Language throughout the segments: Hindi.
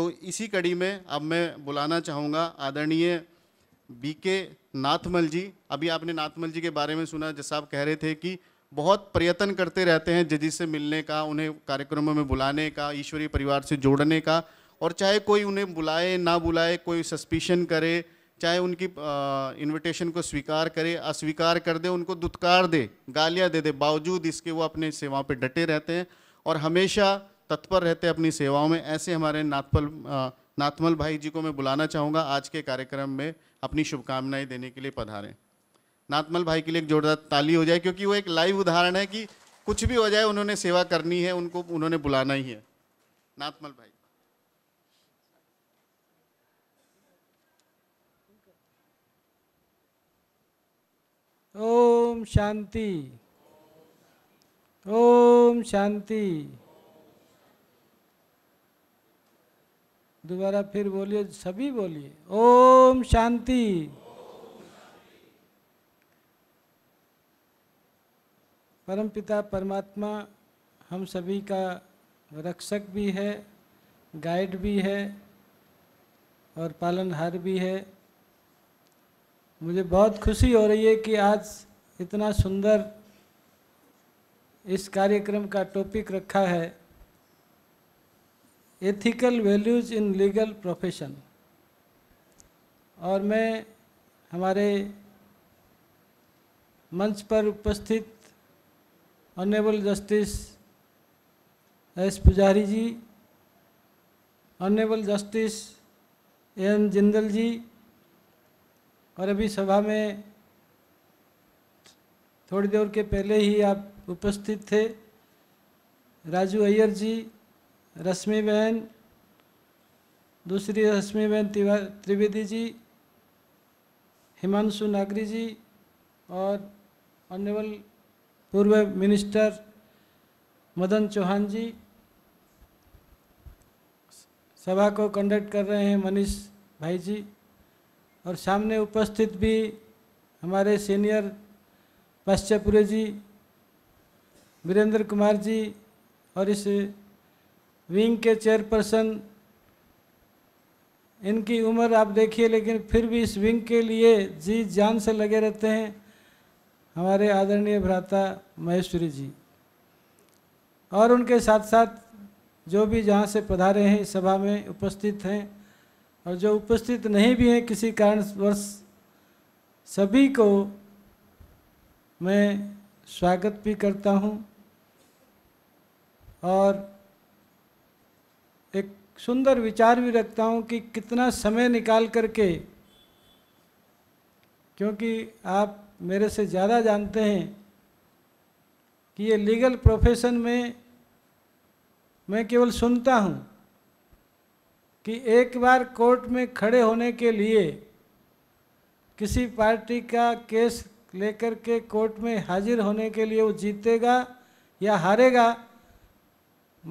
तो इसी कड़ी में अब मैं बुलाना चाहूँगा आदरणीय बी के नाथमल जी अभी आपने नाथमल जी के बारे में सुना जैसा आप कह रहे थे कि बहुत प्रयत्न करते रहते हैं जजिस से मिलने का उन्हें कार्यक्रमों में बुलाने का ईश्वरीय परिवार से जोड़ने का और चाहे कोई उन्हें बुलाए ना बुलाए कोई सस्पिशन करे चाहे उनकी इनविटेशन को स्वीकार करे अस्वीकार कर दे उनको दुत्कार दे गालियाँ दे दे बावजूद इसके वो अपने सेवाओं पे डटे रहते हैं और हमेशा तत्पर रहते अपनी सेवाओं में ऐसे हमारे नाथपल नाथमल भाई जी को मैं बुलाना चाहूँगा आज के कार्यक्रम में अपनी शुभकामनाएं देने के लिए पधारें नाथमल भाई के लिए एक जोरदार ताली हो जाए क्योंकि वो एक लाइव उदाहरण है कि कुछ भी हो जाए उन्होंने सेवा करनी है उनको उन्होंने बुलाना ही है नाथमल भाई ओम शांति ओम शांति दोबारा फिर बोलिए सभी बोलिए ओम शांति परम पिता परमात्मा हम सभी का रक्षक भी है गाइड भी है और पालनहार भी है मुझे बहुत खुशी हो रही है कि आज इतना सुंदर इस कार्यक्रम का टॉपिक रखा है ethical values in legal profession और मैं हमारे मंच पर उपस्थित honourable justice S Pujari ji honourable justice N Jindal ji और अभी सभा में थोड़ी देर के पहले ही आप उपस्थित थे राजू अय्यर जी रश्मि बहन दूसरी रश्मि बहन त्रिवेदी जी हिमांशु नागरी जी और ऑनरेबल पूर्व मिनिस्टर मदन चौहान जी सभा को कंडक्ट कर रहे हैं मनीष भाई जी और सामने उपस्थित भी हमारे सीनियर पाश्चापुर जी वीरेंद्र कुमार जी और इस विंग के चेयरपर्सन इनकी उम्र आप देखिए लेकिन फिर भी इस विंग के लिए जी जान से लगे रहते हैं हमारे आदरणीय भ्राता महेश्वरी जी और उनके साथ साथ जो भी जहाँ से पधारे हैं इस सभा में उपस्थित हैं और जो उपस्थित नहीं भी हैं किसी कारणवश सभी को मैं स्वागत भी करता हूँ और एक सुंदर विचार भी रखता हूँ कि कितना समय निकाल करके क्योंकि आप मेरे से ज़्यादा जानते हैं कि ये लीगल प्रोफेशन में मैं केवल सुनता हूँ कि एक बार कोर्ट में खड़े होने के लिए किसी पार्टी का केस लेकर के कोर्ट में हाजिर होने के लिए वो जीतेगा या हारेगा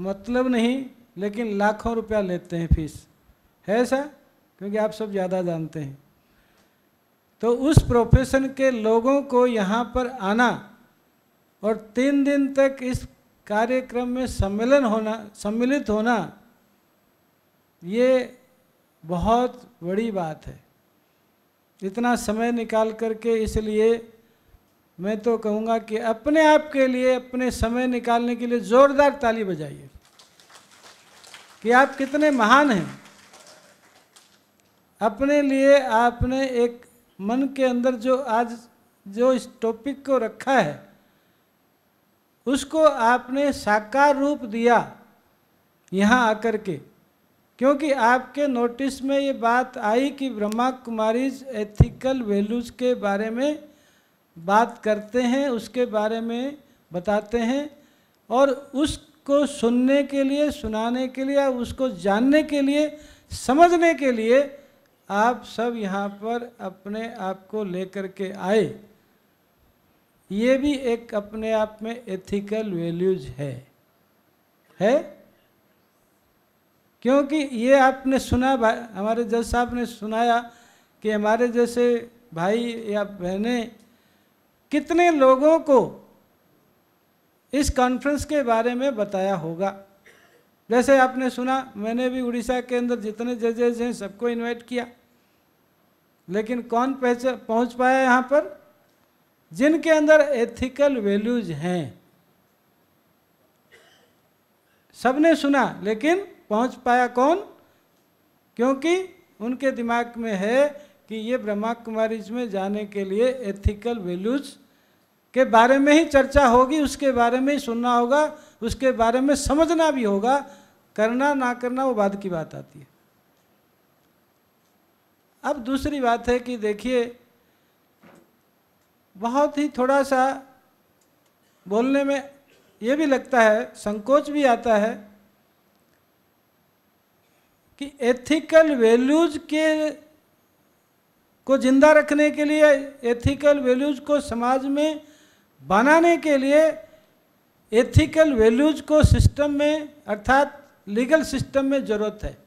मतलब नहीं लेकिन लाखों रुपया लेते हैं फीस है ऐसा क्योंकि आप सब ज़्यादा जानते हैं तो उस प्रोफेशन के लोगों को यहाँ पर आना और तीन दिन तक इस कार्यक्रम में सम्मेलन होना सम्मिलित होना ये बहुत बड़ी बात है इतना समय निकाल करके इसलिए मैं तो कहूँगा कि अपने आप के लिए अपने समय निकालने के लिए ज़ोरदार ताली बजाइए कि आप कितने महान हैं अपने लिए आपने एक मन के अंदर जो आज जो इस टॉपिक को रखा है उसको आपने साकार रूप दिया यहाँ आकर के क्योंकि आपके नोटिस में ये बात आई कि ब्रह्मा कुमारीज एथिकल वैल्यूज़ के बारे में बात करते हैं उसके बारे में बताते हैं और उस को सुनने के लिए सुनाने के लिए उसको जानने के लिए समझने के लिए आप सब यहाँ पर अपने आप को लेकर के आए ये भी एक अपने आप में एथिकल वैल्यूज है है क्योंकि ये आपने सुना हमारे जज साहब ने सुनाया कि हमारे जैसे भाई या बहने कितने लोगों को इस कॉन्फ्रेंस के बारे में बताया होगा जैसे आपने सुना मैंने भी उड़ीसा के अंदर जितने जजेज हैं सबको इनवाइट किया लेकिन कौन पहच पहुँच पाया यहाँ पर जिनके अंदर एथिकल वैल्यूज हैं सबने सुना लेकिन पहुँच पाया कौन क्योंकि उनके दिमाग में है कि ये ब्रह्मा कुमारी में जाने के लिए एथिकल वैल्यूज के बारे में ही चर्चा होगी उसके बारे में ही सुनना होगा उसके बारे में समझना भी होगा करना ना करना वो बाद की बात आती है अब दूसरी बात है कि देखिए बहुत ही थोड़ा सा बोलने में ये भी लगता है संकोच भी आता है कि एथिकल वैल्यूज के को जिंदा रखने के लिए एथिकल वैल्यूज को समाज में बनाने के लिए एथिकल वैल्यूज को सिस्टम में अर्थात लीगल सिस्टम में जरूरत है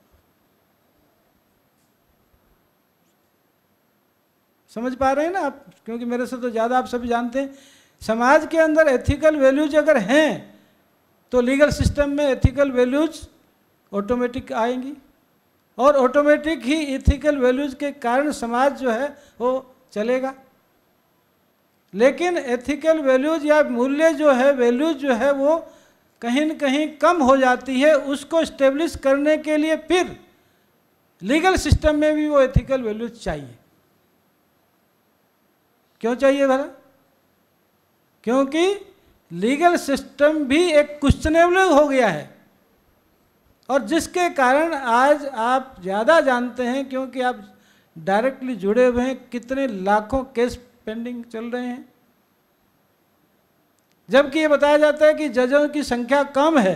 समझ पा रहे हैं ना आप क्योंकि मेरे से तो ज़्यादा आप सभी जानते हैं समाज के अंदर एथिकल वैल्यूज अगर हैं तो लीगल सिस्टम में एथिकल वैल्यूज ऑटोमेटिक आएंगी और ऑटोमेटिक ही एथिकल वैल्यूज के कारण समाज जो है वो चलेगा लेकिन एथिकल वैल्यूज या मूल्य जो है वैल्यूज जो है वो कहीं न कहीं कम हो जाती है उसको स्टेब्लिश करने के लिए फिर लीगल सिस्टम में भी वो एथिकल वैल्यूज चाहिए क्यों चाहिए भला क्योंकि लीगल सिस्टम भी एक क्वेश्चनेबल हो गया है और जिसके कारण आज आप ज़्यादा जानते हैं क्योंकि आप डायरेक्टली जुड़े हुए हैं कितने लाखों केस पेंडिंग चल रहे हैं जबकि ये बताया जाता है कि जजों की संख्या कम है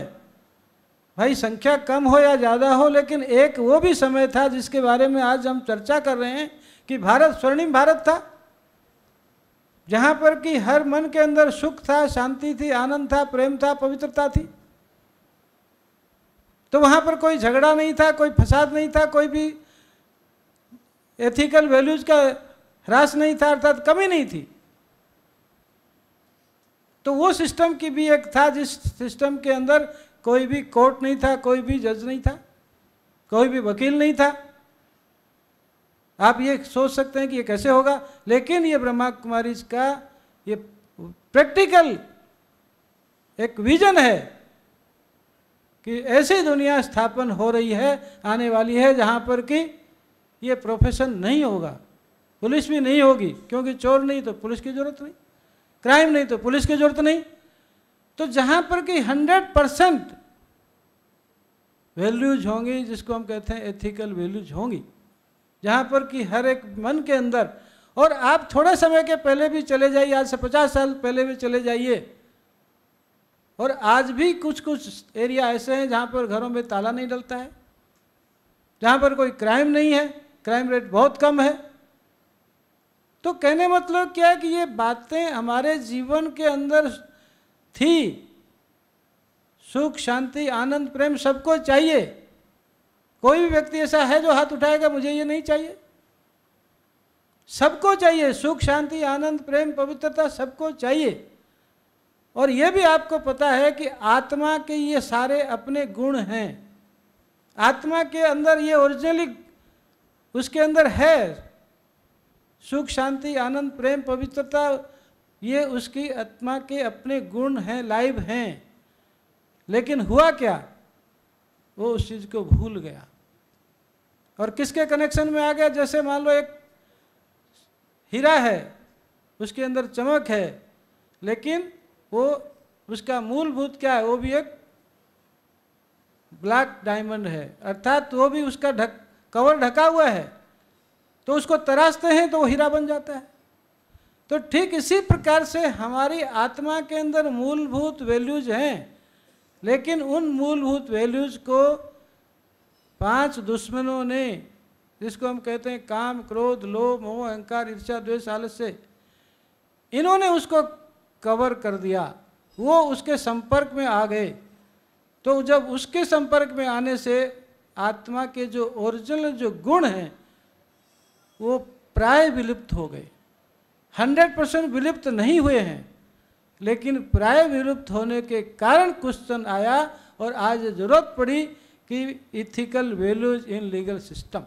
भाई संख्या कम हो या ज़्यादा हो लेकिन एक वो भी समय था जिसके बारे में आज हम चर्चा कर रहे हैं कि भारत स्वर्णिम भारत था जहाँ पर कि हर मन के अंदर सुख था शांति थी आनंद था प्रेम था पवित्रता थी तो वहाँ पर कोई झगड़ा नहीं था कोई फसाद नहीं था कोई भी एथिकल वैल्यूज का ह्रास नहीं था अर्थात कमी नहीं थी तो वो सिस्टम की भी एक था जिस सिस्टम के अंदर कोई भी कोर्ट नहीं था कोई भी जज नहीं था कोई भी वकील नहीं था आप ये सोच सकते हैं कि ये कैसे होगा लेकिन ये ब्रह्मा कुमारी का ये प्रैक्टिकल एक विजन है कि ऐसी दुनिया स्थापन हो रही है आने वाली है जहां पर कि ये प्रोफेशन नहीं होगा पुलिस भी नहीं होगी क्योंकि चोर नहीं तो पुलिस की जरूरत नहीं क्राइम नहीं तो पुलिस की जरूरत नहीं तो जहां पर कि हंड्रेड परसेंट वैल्यूज होंगी जिसको हम कहते हैं एथिकल वैल्यूज होंगी जहाँ पर कि हर एक मन के अंदर और आप थोड़े समय के पहले भी चले जाइए आज से पचास साल पहले भी चले जाइए और आज भी कुछ कुछ एरिया ऐसे हैं जहाँ पर घरों में ताला नहीं डलता है जहाँ पर कोई क्राइम नहीं है क्राइम रेट बहुत कम है तो कहने मतलब क्या है कि ये बातें हमारे जीवन के अंदर थी सुख शांति आनंद प्रेम सबको चाहिए कोई भी व्यक्ति ऐसा है जो हाथ उठाएगा मुझे ये नहीं चाहिए सबको चाहिए सुख शांति आनंद प्रेम पवित्रता सबको चाहिए और ये भी आपको पता है कि आत्मा के ये सारे अपने गुण हैं आत्मा के अंदर ये ओरिजिनली उसके अंदर है सुख शांति आनंद प्रेम पवित्रता ये उसकी आत्मा के अपने गुण हैं लाइव हैं लेकिन हुआ क्या वो उस चीज़ को भूल गया और किसके कनेक्शन में आ गया जैसे मान लो एक हीरा है उसके अंदर चमक है लेकिन वो उसका मूलभूत क्या है वो भी एक ब्लैक डायमंड है अर्थात वो भी उसका ढक कवर ढका हुआ है तो उसको तरासते हैं तो वो हीरा बन जाता है तो ठीक इसी प्रकार से हमारी आत्मा के अंदर मूलभूत वैल्यूज हैं लेकिन उन मूलभूत वैल्यूज को पांच दुश्मनों ने जिसको हम कहते हैं काम क्रोध लोभ मोह अहंकार ईर्षा द्वेष आलस्य इन्होंने उसको कवर कर दिया वो उसके संपर्क में आ गए तो जब उसके संपर्क में आने से आत्मा के जो ओरिजिनल जो गुण हैं वो प्राय विलुप्त हो गए हंड्रेड परसेंट विलुप्त नहीं हुए हैं लेकिन प्राय विलुप्त होने के कारण क्वेश्चन आया और आज जरूरत पड़ी कि ethical values in legal system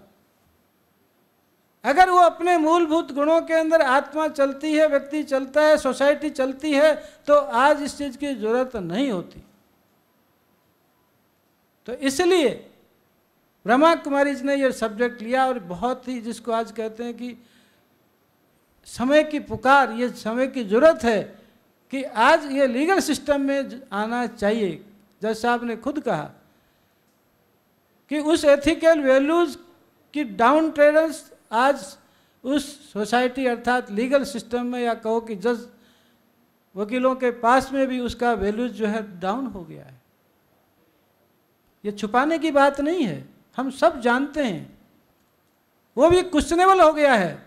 अगर वो अपने मूलभूत गुणों के अंदर आत्मा चलती है व्यक्ति चलता है सोसाइटी चलती है तो आज इस चीज़ की जरूरत नहीं होती तो इसलिए रमा कुमारी जी ने यह सब्जेक्ट लिया और बहुत ही जिसको आज कहते हैं कि समय की पुकार ये समय की ज़रूरत है कि आज ये लीगल सिस्टम में आना चाहिए जज साहब ने खुद कहा कि उस एथिकल वैल्यूज़ की डाउन ट्रेडर्स आज उस सोसाइटी अर्थात लीगल सिस्टम में या कहो कि जज वकीलों के पास में भी उसका वैल्यूज जो है डाउन हो गया है ये छुपाने की बात नहीं है हम सब जानते हैं वो भी क्वेश्चनेबल हो गया है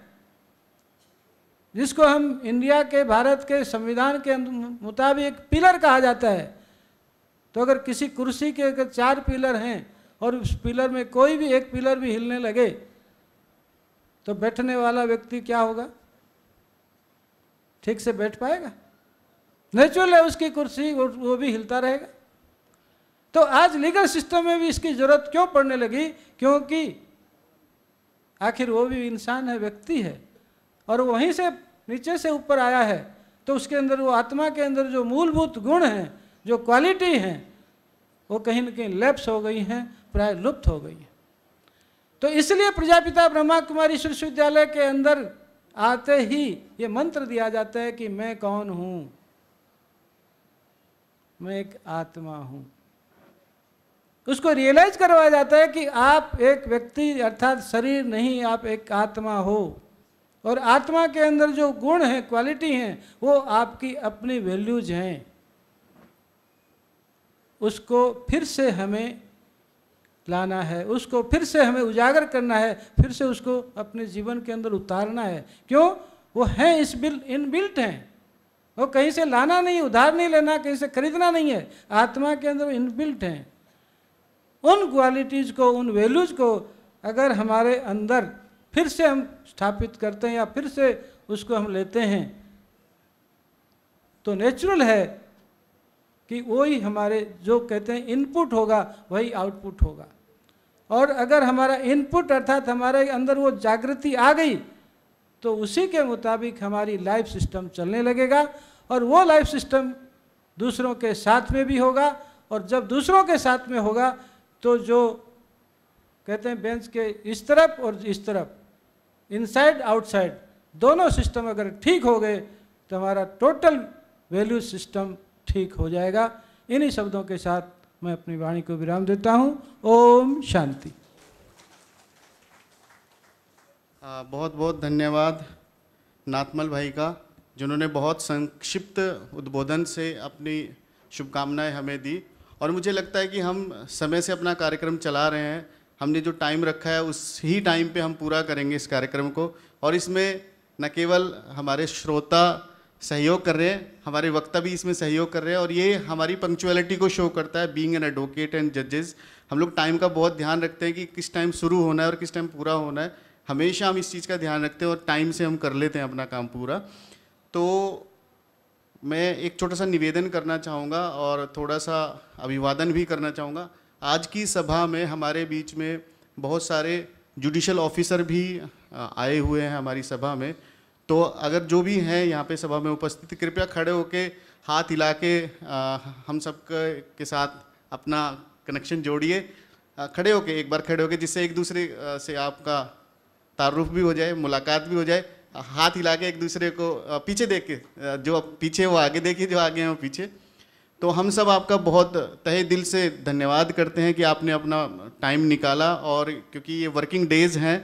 जिसको हम इंडिया के भारत के संविधान के मुताबिक पिलर कहा जाता है तो अगर किसी कुर्सी के अगर चार पिलर हैं और उस पिलर में कोई भी एक पिलर भी हिलने लगे तो बैठने वाला व्यक्ति क्या होगा ठीक से बैठ पाएगा नेचुरल है उसकी कुर्सी वो भी हिलता रहेगा तो आज लीगल सिस्टम में भी इसकी ज़रूरत क्यों पड़ने लगी क्योंकि आखिर वो भी इंसान है व्यक्ति है और वहीं से नीचे से ऊपर आया है तो उसके अंदर वो आत्मा के अंदर जो मूलभूत गुण हैं जो क्वालिटी हैं वो कहीं ना कहीं लैप्स हो गई हैं प्राय लुप्त हो गई हैं तो इसलिए प्रजापिता ब्रह्मा कुमारी विश्वविद्यालय के अंदर आते ही ये मंत्र दिया जाता है कि मैं कौन हूँ मैं एक आत्मा हूँ उसको रियलाइज करवाया जाता है कि आप एक व्यक्ति अर्थात शरीर नहीं आप एक आत्मा हो और आत्मा के अंदर जो गुण हैं क्वालिटी हैं वो आपकी अपनी वैल्यूज हैं उसको फिर से हमें लाना है उसको फिर से हमें उजागर करना है फिर से उसको अपने जीवन के अंदर उतारना है क्यों वो हैं इस बिल इन बिल्ट हैं वो कहीं से लाना नहीं उधार नहीं लेना कहीं से खरीदना नहीं है आत्मा के अंदर वो इनबिल्ट हैं उन क्वालिटीज़ को उन वैल्यूज़ को अगर हमारे अंदर फिर से हम स्थापित करते हैं या फिर से उसको हम लेते हैं तो नेचुरल है कि वही हमारे जो कहते हैं इनपुट होगा वही आउटपुट होगा और अगर हमारा इनपुट अर्थात हमारे अंदर वो जागृति आ गई तो उसी के मुताबिक हमारी लाइफ सिस्टम चलने लगेगा और वो लाइफ सिस्टम दूसरों के साथ में भी होगा और जब दूसरों के साथ में होगा तो जो कहते हैं बेंच के इस तरफ और इस तरफ इनसाइड आउटसाइड दोनों सिस्टम अगर ठीक हो गए तो हमारा टोटल वैल्यू सिस्टम ठीक हो जाएगा इन्हीं शब्दों के साथ मैं अपनी वाणी को विराम देता हूँ ओम शांति आ, बहुत बहुत धन्यवाद नाथमल भाई का जिन्होंने बहुत संक्षिप्त उद्बोधन से अपनी शुभकामनाएं हमें दी और मुझे लगता है कि हम समय से अपना कार्यक्रम चला रहे हैं हमने जो टाइम रखा है उस ही टाइम पे हम पूरा करेंगे इस कार्यक्रम को और इसमें न केवल हमारे श्रोता सहयोग कर रहे हैं हमारे वक्ता भी इसमें सहयोग कर रहे हैं और ये हमारी पंक्चुअलिटी को शो करता है बीइंग एन एडवोकेट एंड जजेस हम लोग टाइम का बहुत ध्यान रखते हैं कि किस टाइम शुरू होना है और किस टाइम पूरा होना है हमेशा हम इस चीज़ का ध्यान रखते हैं और टाइम से हम कर लेते हैं अपना काम पूरा तो मैं एक छोटा सा निवेदन करना चाहूँगा और थोड़ा सा अभिवादन भी करना चाहूँगा आज की सभा में हमारे बीच में बहुत सारे जुडिशल ऑफिसर भी आए हुए हैं हमारी सभा में तो अगर जो भी हैं यहाँ पे सभा में उपस्थित कृपया खड़े होके हाथ हिला के हम सब के साथ अपना कनेक्शन जोड़िए खड़े होके एक बार खड़े होके जिससे एक दूसरे से आपका तारुफ भी हो जाए मुलाकात भी हो जाए हाथ हिला के एक दूसरे को पीछे देख के जो पीछे वो आगे देखिए जो आगे हैं वो पीछे तो हम सब आपका बहुत तहे दिल से धन्यवाद करते हैं कि आपने अपना टाइम निकाला और क्योंकि ये वर्किंग डेज़ हैं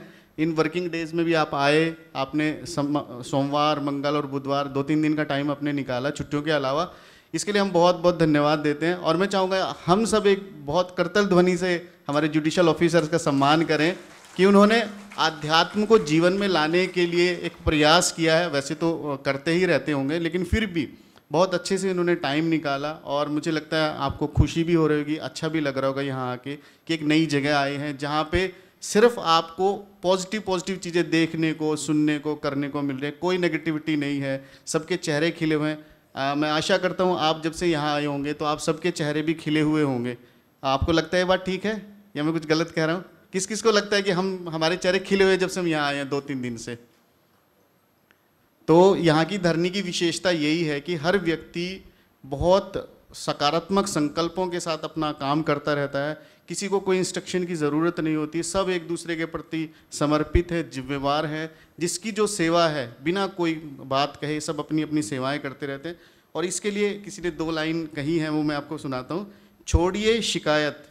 इन वर्किंग डेज़ में भी आप आए आपने सोमवार मंगल और बुधवार दो तीन दिन का टाइम आपने निकाला छुट्टियों के अलावा इसके लिए हम बहुत बहुत धन्यवाद देते हैं और मैं चाहूँगा हम सब एक बहुत करतल ध्वनि से हमारे जुडिशल ऑफिसर्स का सम्मान करें कि उन्होंने आध्यात्म को जीवन में लाने के लिए एक प्रयास किया है वैसे तो करते ही रहते होंगे लेकिन फिर भी बहुत अच्छे से इन्होंने टाइम निकाला और मुझे लगता है आपको खुशी भी हो रही होगी अच्छा भी लग रहा होगा यहाँ आके कि एक नई जगह आए हैं जहाँ पे सिर्फ आपको पॉजिटिव पॉजिटिव चीज़ें देखने को सुनने को करने को मिल रही है कोई नेगेटिविटी नहीं है सबके चेहरे खिले हुए हैं मैं आशा करता हूँ आप जब से यहाँ आए होंगे तो आप सबके चेहरे भी खिले हुए होंगे आपको लगता है बात ठीक है या मैं कुछ गलत कह रहा हूँ किस किस को लगता है कि हम हमारे चेहरे खिले हुए जब से हम यहाँ आए हैं दो तीन दिन से तो यहाँ की धरनी की विशेषता यही है कि हर व्यक्ति बहुत सकारात्मक संकल्पों के साथ अपना काम करता रहता है किसी को कोई इंस्ट्रक्शन की ज़रूरत नहीं होती सब एक दूसरे के प्रति समर्पित है जिम्मेवार है जिसकी जो सेवा है बिना कोई बात कहे सब अपनी अपनी सेवाएं करते रहते हैं और इसके लिए किसी ने दो लाइन कही है वो मैं आपको सुनाता हूँ छोड़िए शिकायत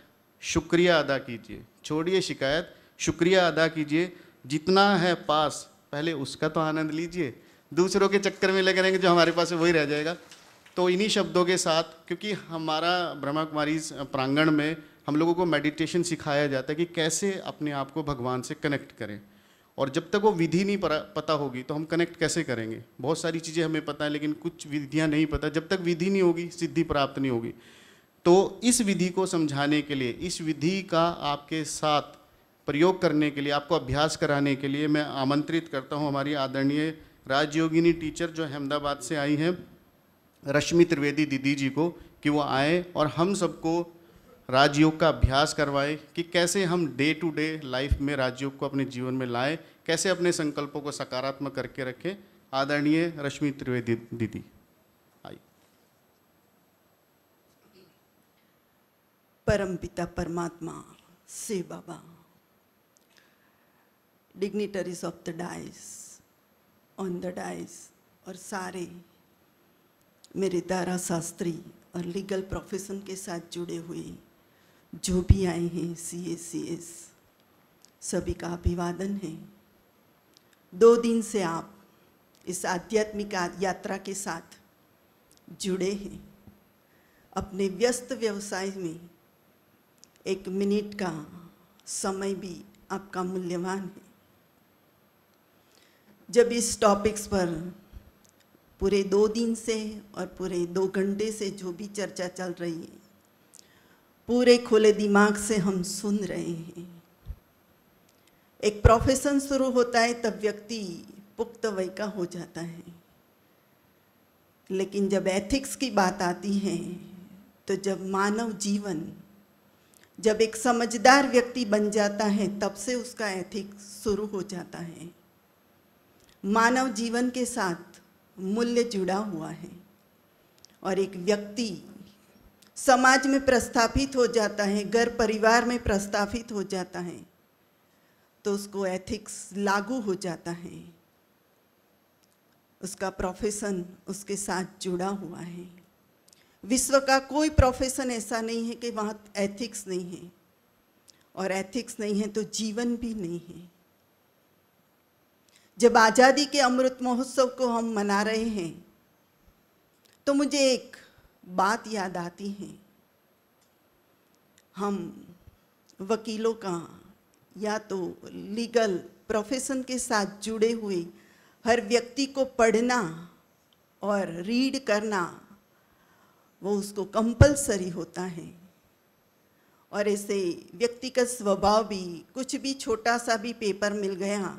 शुक्रिया अदा कीजिए छोड़िए शिकायत शुक्रिया अदा कीजिए जितना है पास पहले उसका तो आनंद लीजिए दूसरों के चक्कर में लगे रहेंगे जो हमारे पास वही रह जाएगा तो इन्हीं शब्दों के साथ क्योंकि हमारा ब्रह्मा कुमारी प्रांगण में हम लोगों को मेडिटेशन सिखाया जाता है कि कैसे अपने आप को भगवान से कनेक्ट करें और जब तक वो विधि नहीं पता होगी तो हम कनेक्ट कैसे करेंगे बहुत सारी चीज़ें हमें पता है लेकिन कुछ विधियाँ नहीं पता जब तक विधि नहीं होगी सिद्धि प्राप्त नहीं होगी तो इस विधि को समझाने के लिए इस विधि का आपके साथ प्रयोग करने के लिए आपको अभ्यास कराने के लिए मैं आमंत्रित करता हूँ हमारी आदरणीय राजयोगिनी टीचर जो अहमदाबाद से आई हैं रश्मि त्रिवेदी दीदी जी को कि वो आए और हम सबको राजयोग का अभ्यास करवाए कि कैसे हम डे टू डे लाइफ में राजयोग को अपने जीवन में लाएं कैसे अपने संकल्पों को सकारात्मक करके रखें आदरणीय रश्मि त्रिवेदी दीदी परम पिता परमात्मा से बाबा dignitaries of the dais on the dais और सारे मेरे दारा शास्त्री और लीगल प्रोफेशन के साथ जुड़े हुए जो भी आए हैं सी ए सी एस सभी का अभिवादन है दो दिन से आप इस आध्यात्मिक यात्रा के साथ जुड़े हैं अपने व्यस्त व्यवसाय में एक मिनट का समय भी आपका मूल्यवान है जब इस टॉपिक्स पर पूरे दो दिन से और पूरे दो घंटे से जो भी चर्चा चल रही है पूरे खुले दिमाग से हम सुन रहे हैं एक प्रोफेशन शुरू होता है तब व्यक्ति पुख्त वय का हो जाता है लेकिन जब एथिक्स की बात आती है तो जब मानव जीवन जब एक समझदार व्यक्ति बन जाता है तब से उसका एथिक्स शुरू हो जाता है मानव जीवन के साथ मूल्य जुड़ा हुआ है और एक व्यक्ति समाज में प्रस्थापित हो जाता है घर परिवार में प्रस्थापित हो जाता है तो उसको एथिक्स लागू हो जाता है उसका प्रोफेशन उसके साथ जुड़ा हुआ है विश्व का कोई प्रोफेशन ऐसा नहीं है कि वहाँ एथिक्स नहीं है और एथिक्स नहीं है तो जीवन भी नहीं है जब आज़ादी के अमृत महोत्सव को हम मना रहे हैं तो मुझे एक बात याद आती है हम वकीलों का या तो लीगल प्रोफेशन के साथ जुड़े हुए हर व्यक्ति को पढ़ना और रीड करना वो उसको कंपलसरी होता है और ऐसे व्यक्ति का स्वभाव भी कुछ भी छोटा सा भी पेपर मिल गया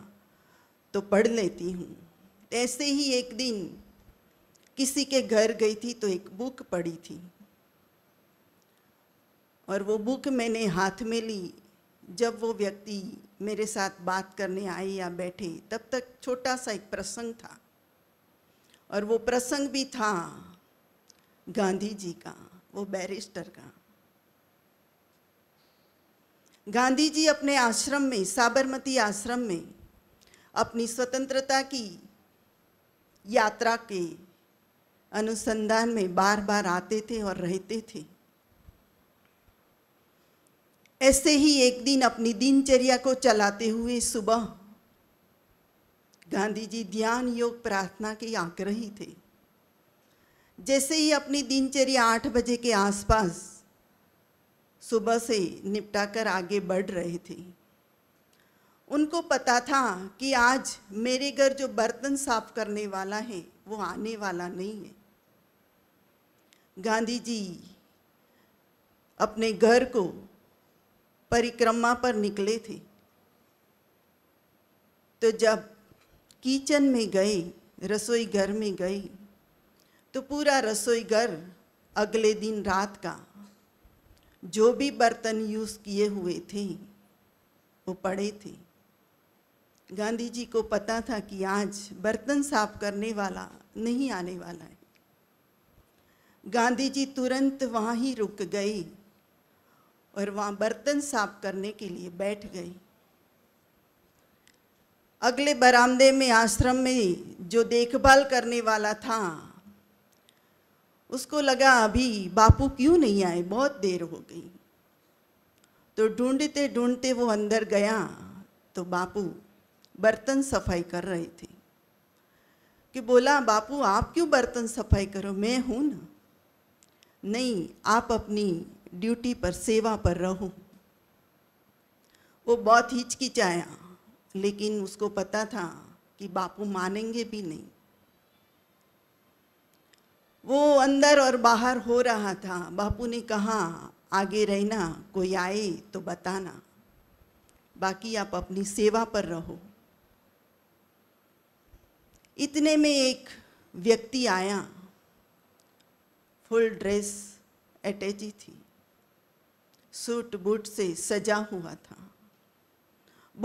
तो पढ़ लेती हूँ ऐसे ही एक दिन किसी के घर गई थी तो एक बुक पढ़ी थी और वो बुक मैंने हाथ में ली जब वो व्यक्ति मेरे साथ बात करने आए या बैठे तब तक छोटा सा एक प्रसंग था और वो प्रसंग भी था गांधी जी का वो बैरिस्टर का गांधी जी अपने आश्रम में साबरमती आश्रम में अपनी स्वतंत्रता की यात्रा के अनुसंधान में बार बार आते थे और रहते थे ऐसे ही एक दिन अपनी दिनचर्या को चलाते हुए सुबह गांधी जी ध्यान योग प्रार्थना के आग्रही थे जैसे ही अपनी दिनचर्या आठ बजे के आसपास सुबह से निपटाकर आगे बढ़ रहे थे उनको पता था कि आज मेरे घर जो बर्तन साफ करने वाला है वो आने वाला नहीं है गांधी जी अपने घर को परिक्रमा पर निकले थे तो जब किचन में गए रसोई घर में गई तो पूरा रसोई घर अगले दिन रात का जो भी बर्तन यूज़ किए हुए थे वो पड़े थे गांधी जी को पता था कि आज बर्तन साफ करने वाला नहीं आने वाला है गांधी जी तुरंत वहाँ ही रुक गए और वहाँ बर्तन साफ करने के लिए बैठ गए अगले बरामदे में आश्रम में जो देखभाल करने वाला था उसको लगा अभी बापू क्यों नहीं आए बहुत देर हो गई तो ढूंढते ढूंढते वो अंदर गया तो बापू बर्तन सफाई कर रहे थे कि बोला बापू आप क्यों बर्तन सफाई करो मैं हूँ ना नहीं आप अपनी ड्यूटी पर सेवा पर रहो वो बहुत हिचकिचाया लेकिन उसको पता था कि बापू मानेंगे भी नहीं वो अंदर और बाहर हो रहा था बापू ने कहा आगे रहना कोई आए तो बताना बाकी आप अपनी सेवा पर रहो इतने में एक व्यक्ति आया फुल ड्रेस अटैची थी सूट बूट से सजा हुआ था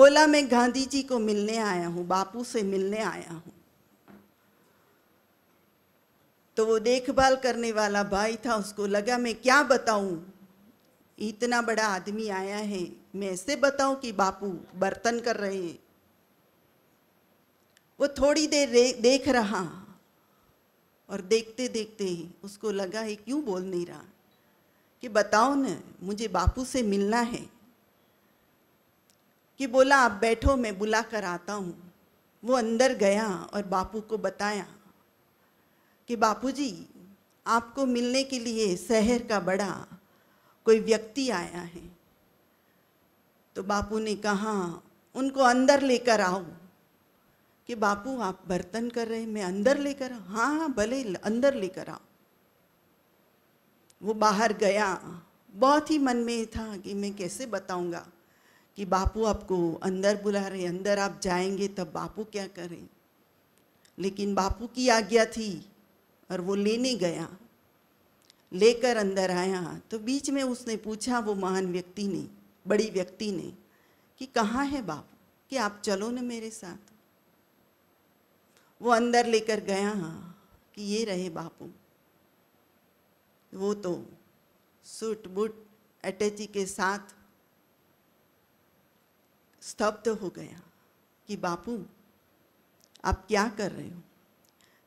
बोला मैं गांधी जी को मिलने आया हूँ बापू से मिलने आया हूँ तो वो देखभाल करने वाला भाई था उसको लगा मैं क्या बताऊं इतना बड़ा आदमी आया है मैं ऐसे बताऊं कि बापू बर्तन कर रहे हैं वो थोड़ी देर देख रहा और देखते देखते उसको लगा है क्यों बोल नहीं रहा कि बताओ न मुझे बापू से मिलना है कि बोला आप बैठो मैं बुला कर आता हूँ वो अंदर गया और बापू को बताया कि बापूजी आपको मिलने के लिए शहर का बड़ा कोई व्यक्ति आया है तो बापू ने कहा उनको अंदर लेकर आओ कि बापू आप बर्तन कर रहे मैं अंदर लेकर हाँ हाँ भले अंदर लेकर आओ वो बाहर गया बहुत ही मन में था कि मैं कैसे बताऊंगा कि बापू आपको अंदर बुला रहे अंदर आप जाएंगे तब बापू क्या करें लेकिन बापू की आज्ञा थी और वो लेने गया लेकर अंदर आया तो बीच में उसने पूछा वो महान व्यक्ति ने बड़ी व्यक्ति ने कि कहाँ है बाप कि आप चलो ना मेरे साथ वो अंदर लेकर गया कि ये रहे बापू वो तो सूट बुट अटैची के साथ स्तब्ध हो गया कि बापू आप क्या कर रहे हो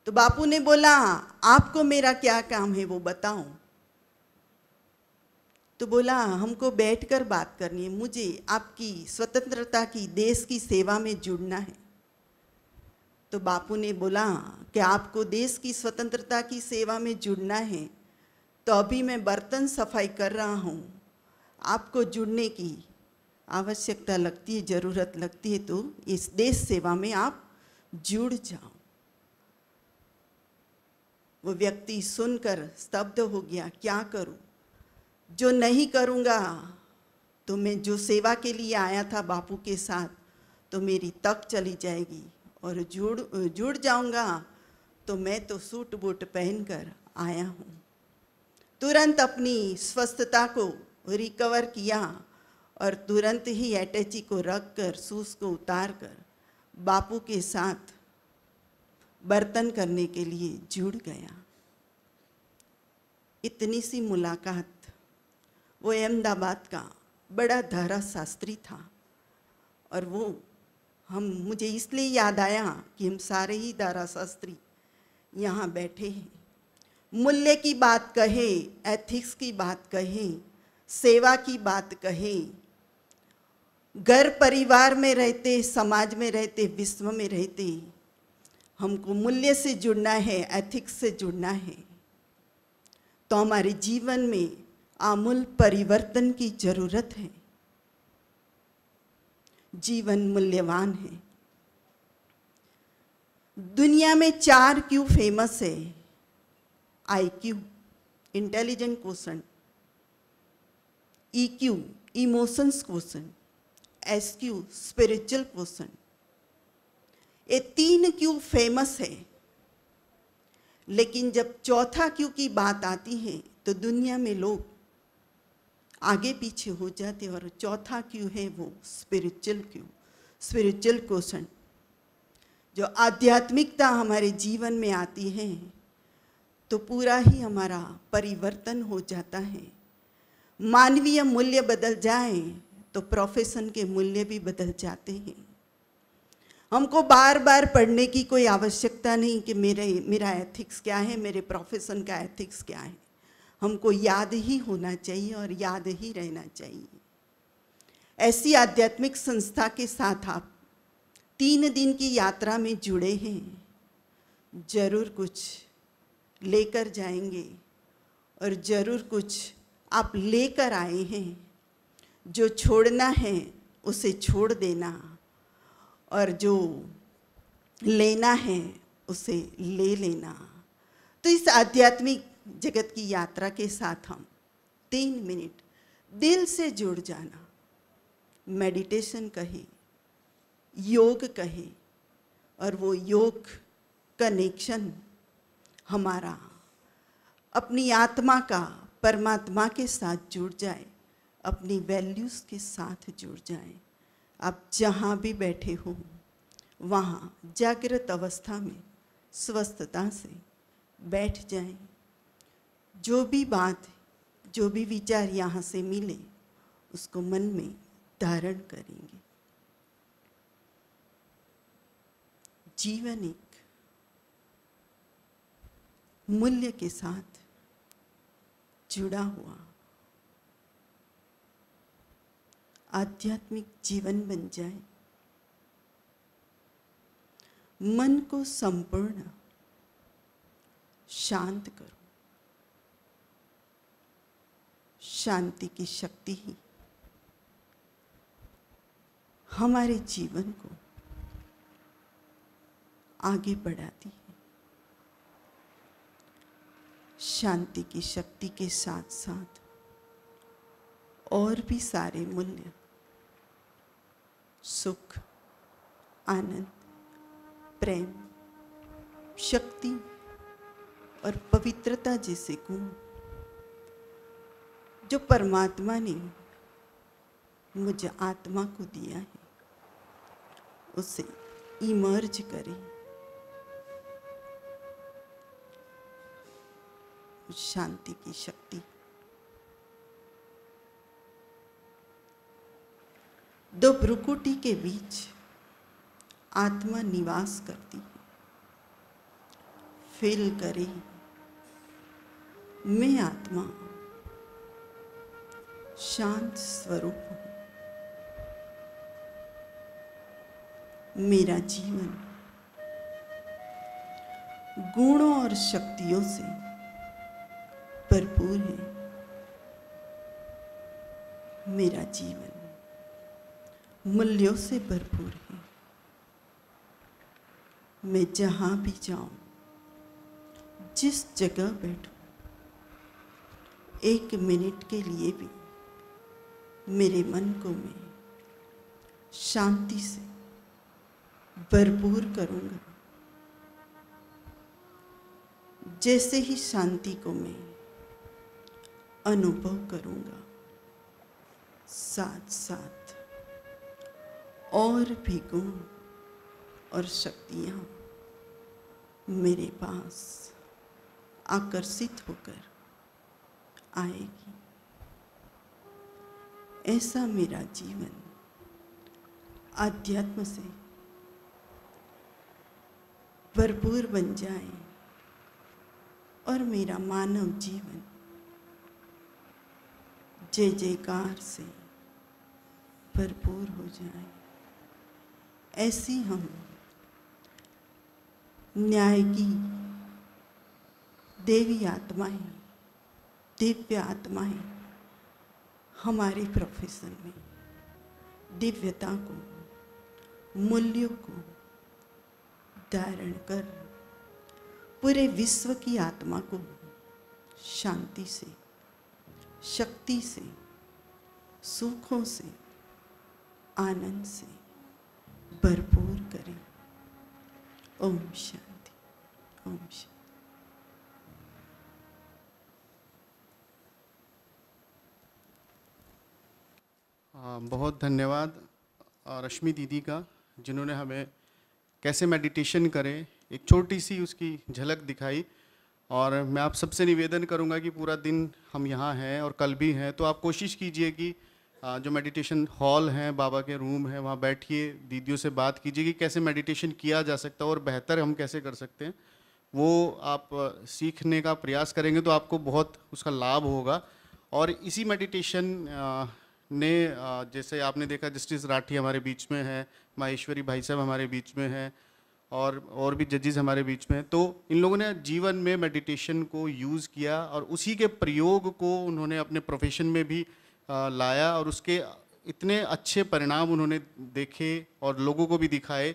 तो बापू ने बोला आपको मेरा क्या काम है वो बताओ तो बोला हमको बैठकर बात करनी है मुझे आपकी स्वतंत्रता की देश की सेवा में जुड़ना है तो बापू ने बोला कि आपको देश की स्वतंत्रता की सेवा में जुड़ना है तो अभी मैं बर्तन सफाई कर रहा हूँ आपको जुड़ने की आवश्यकता लगती है ज़रूरत लगती है तो इस देश सेवा में आप जुड़ जाओ वो व्यक्ति सुनकर स्तब्ध हो गया क्या करूं जो नहीं करूंगा तो मैं जो सेवा के लिए आया था बापू के साथ तो मेरी तक चली जाएगी और जुड़ जुड़ जाऊंगा तो मैं तो सूट बूट पहनकर आया हूँ तुरंत अपनी स्वस्थता को रिकवर किया और तुरंत ही अटैची को रख कर सूस को उतार कर बापू के साथ बर्तन करने के लिए जुड़ गया इतनी सी मुलाकात वो अहमदाबाद का बड़ा धारा शास्त्री था और वो हम मुझे इसलिए याद आया कि हम सारे ही धारा शास्त्री यहाँ बैठे हैं मूल्य की बात कहे एथिक्स की बात कहे सेवा की बात कहे घर परिवार में रहते समाज में रहते विश्व में रहते हमको मूल्य से जुड़ना है एथिक्स से जुड़ना है तो हमारे जीवन में आमूल परिवर्तन की जरूरत है जीवन मूल्यवान है दुनिया में चार क्यू फेमस है I Q intelligent question E Q emotions question S Q spiritual question ये तीन क्यू फेमस है लेकिन जब चौथा क्यू की बात आती है तो दुनिया में लोग आगे पीछे हो जाते और चौथा क्यू है वो स्पिरिचुअल क्यू स्पिरिचुअल क्वेश्चन जो आध्यात्मिकता हमारे जीवन में आती है तो पूरा ही हमारा परिवर्तन हो जाता है मानवीय मूल्य बदल जाए तो प्रोफेशन के मूल्य भी बदल जाते हैं हमको बार बार पढ़ने की कोई आवश्यकता नहीं कि मेरे मेरा एथिक्स क्या है मेरे प्रोफेशन का एथिक्स क्या है हमको याद ही होना चाहिए और याद ही रहना चाहिए ऐसी आध्यात्मिक संस्था के साथ आप तीन दिन की यात्रा में जुड़े हैं ज़रूर कुछ लेकर जाएंगे और ज़रूर कुछ आप लेकर आए हैं जो छोड़ना है उसे छोड़ देना और जो लेना है उसे ले लेना तो इस आध्यात्मिक जगत की यात्रा के साथ हम तीन मिनट दिल से जुड़ जाना मेडिटेशन कहें योग कहें और वो योग कनेक्शन हमारा अपनी आत्मा का परमात्मा के साथ जुड़ जाए अपनी वैल्यूज़ के साथ जुड़ जाए आप जहाँ भी बैठे हों वहाँ जागृत अवस्था में स्वस्थता से बैठ जाएं जो भी बात जो भी विचार यहाँ से मिले उसको मन में धारण करेंगे जीवन एक मूल्य के साथ जुड़ा हुआ आध्यात्मिक जीवन बन जाए मन को संपूर्ण शांत करो शांति की शक्ति ही हमारे जीवन को आगे बढ़ाती है शांति की शक्ति के साथ साथ और भी सारे मूल्य सुख आनंद प्रेम शक्ति और पवित्रता जैसे गुण जो परमात्मा ने मुझे आत्मा को दिया है उसे इमर्ज करें शांति की शक्ति दो भ्रुकुटी के बीच आत्मा निवास करती फील करे मैं आत्मा शांत स्वरूप हूं मेरा जीवन गुणों और शक्तियों से भरपूर है मेरा जीवन मूल्यों से भरपूर है मैं जहाँ भी जाऊँ जिस जगह बैठूँ एक मिनट के लिए भी मेरे मन को मैं शांति से भरपूर करूँगा जैसे ही शांति को मैं अनुभव करूँगा साथ साथ और भी गुण और शक्तियाँ मेरे पास आकर्षित होकर आएगी ऐसा मेरा जीवन आध्यात्म से भरपूर बन जाए और मेरा मानव जीवन जय जयकार से भरपूर हो जाए ऐसी हम न्याय की देवी आत्माएं दिव्य आत्माएं हमारे प्रोफेशन में दिव्यता को मूल्यों को धारण कर पूरे विश्व की आत्मा को शांति से शक्ति से सुखों से आनंद से भरपूर करें ओम शांति ओम शांति हाँ, बहुत धन्यवाद रश्मि दीदी का जिन्होंने हमें कैसे मेडिटेशन करें एक छोटी सी उसकी झलक दिखाई और मैं आप सबसे निवेदन करूंगा कि पूरा दिन हम यहाँ हैं और कल भी हैं तो आप कोशिश कीजिए कि जो मेडिटेशन हॉल हैं बाबा के रूम हैं वहाँ बैठिए दीदियों से बात कीजिए कि कैसे मेडिटेशन किया जा सकता है और बेहतर हम कैसे कर सकते हैं वो आप सीखने का प्रयास करेंगे तो आपको बहुत उसका लाभ होगा और इसी मेडिटेशन ने जैसे आपने देखा जस्टिस राठी हमारे बीच में है माहेश्वरी भाई साहब हमारे बीच में हैं और और भी जजेस हमारे बीच में हैं तो इन लोगों ने जीवन में मेडिटेशन को यूज़ किया और उसी के प्रयोग को उन्होंने अपने प्रोफेशन में भी लाया और उसके इतने अच्छे परिणाम उन्होंने देखे और लोगों को भी दिखाए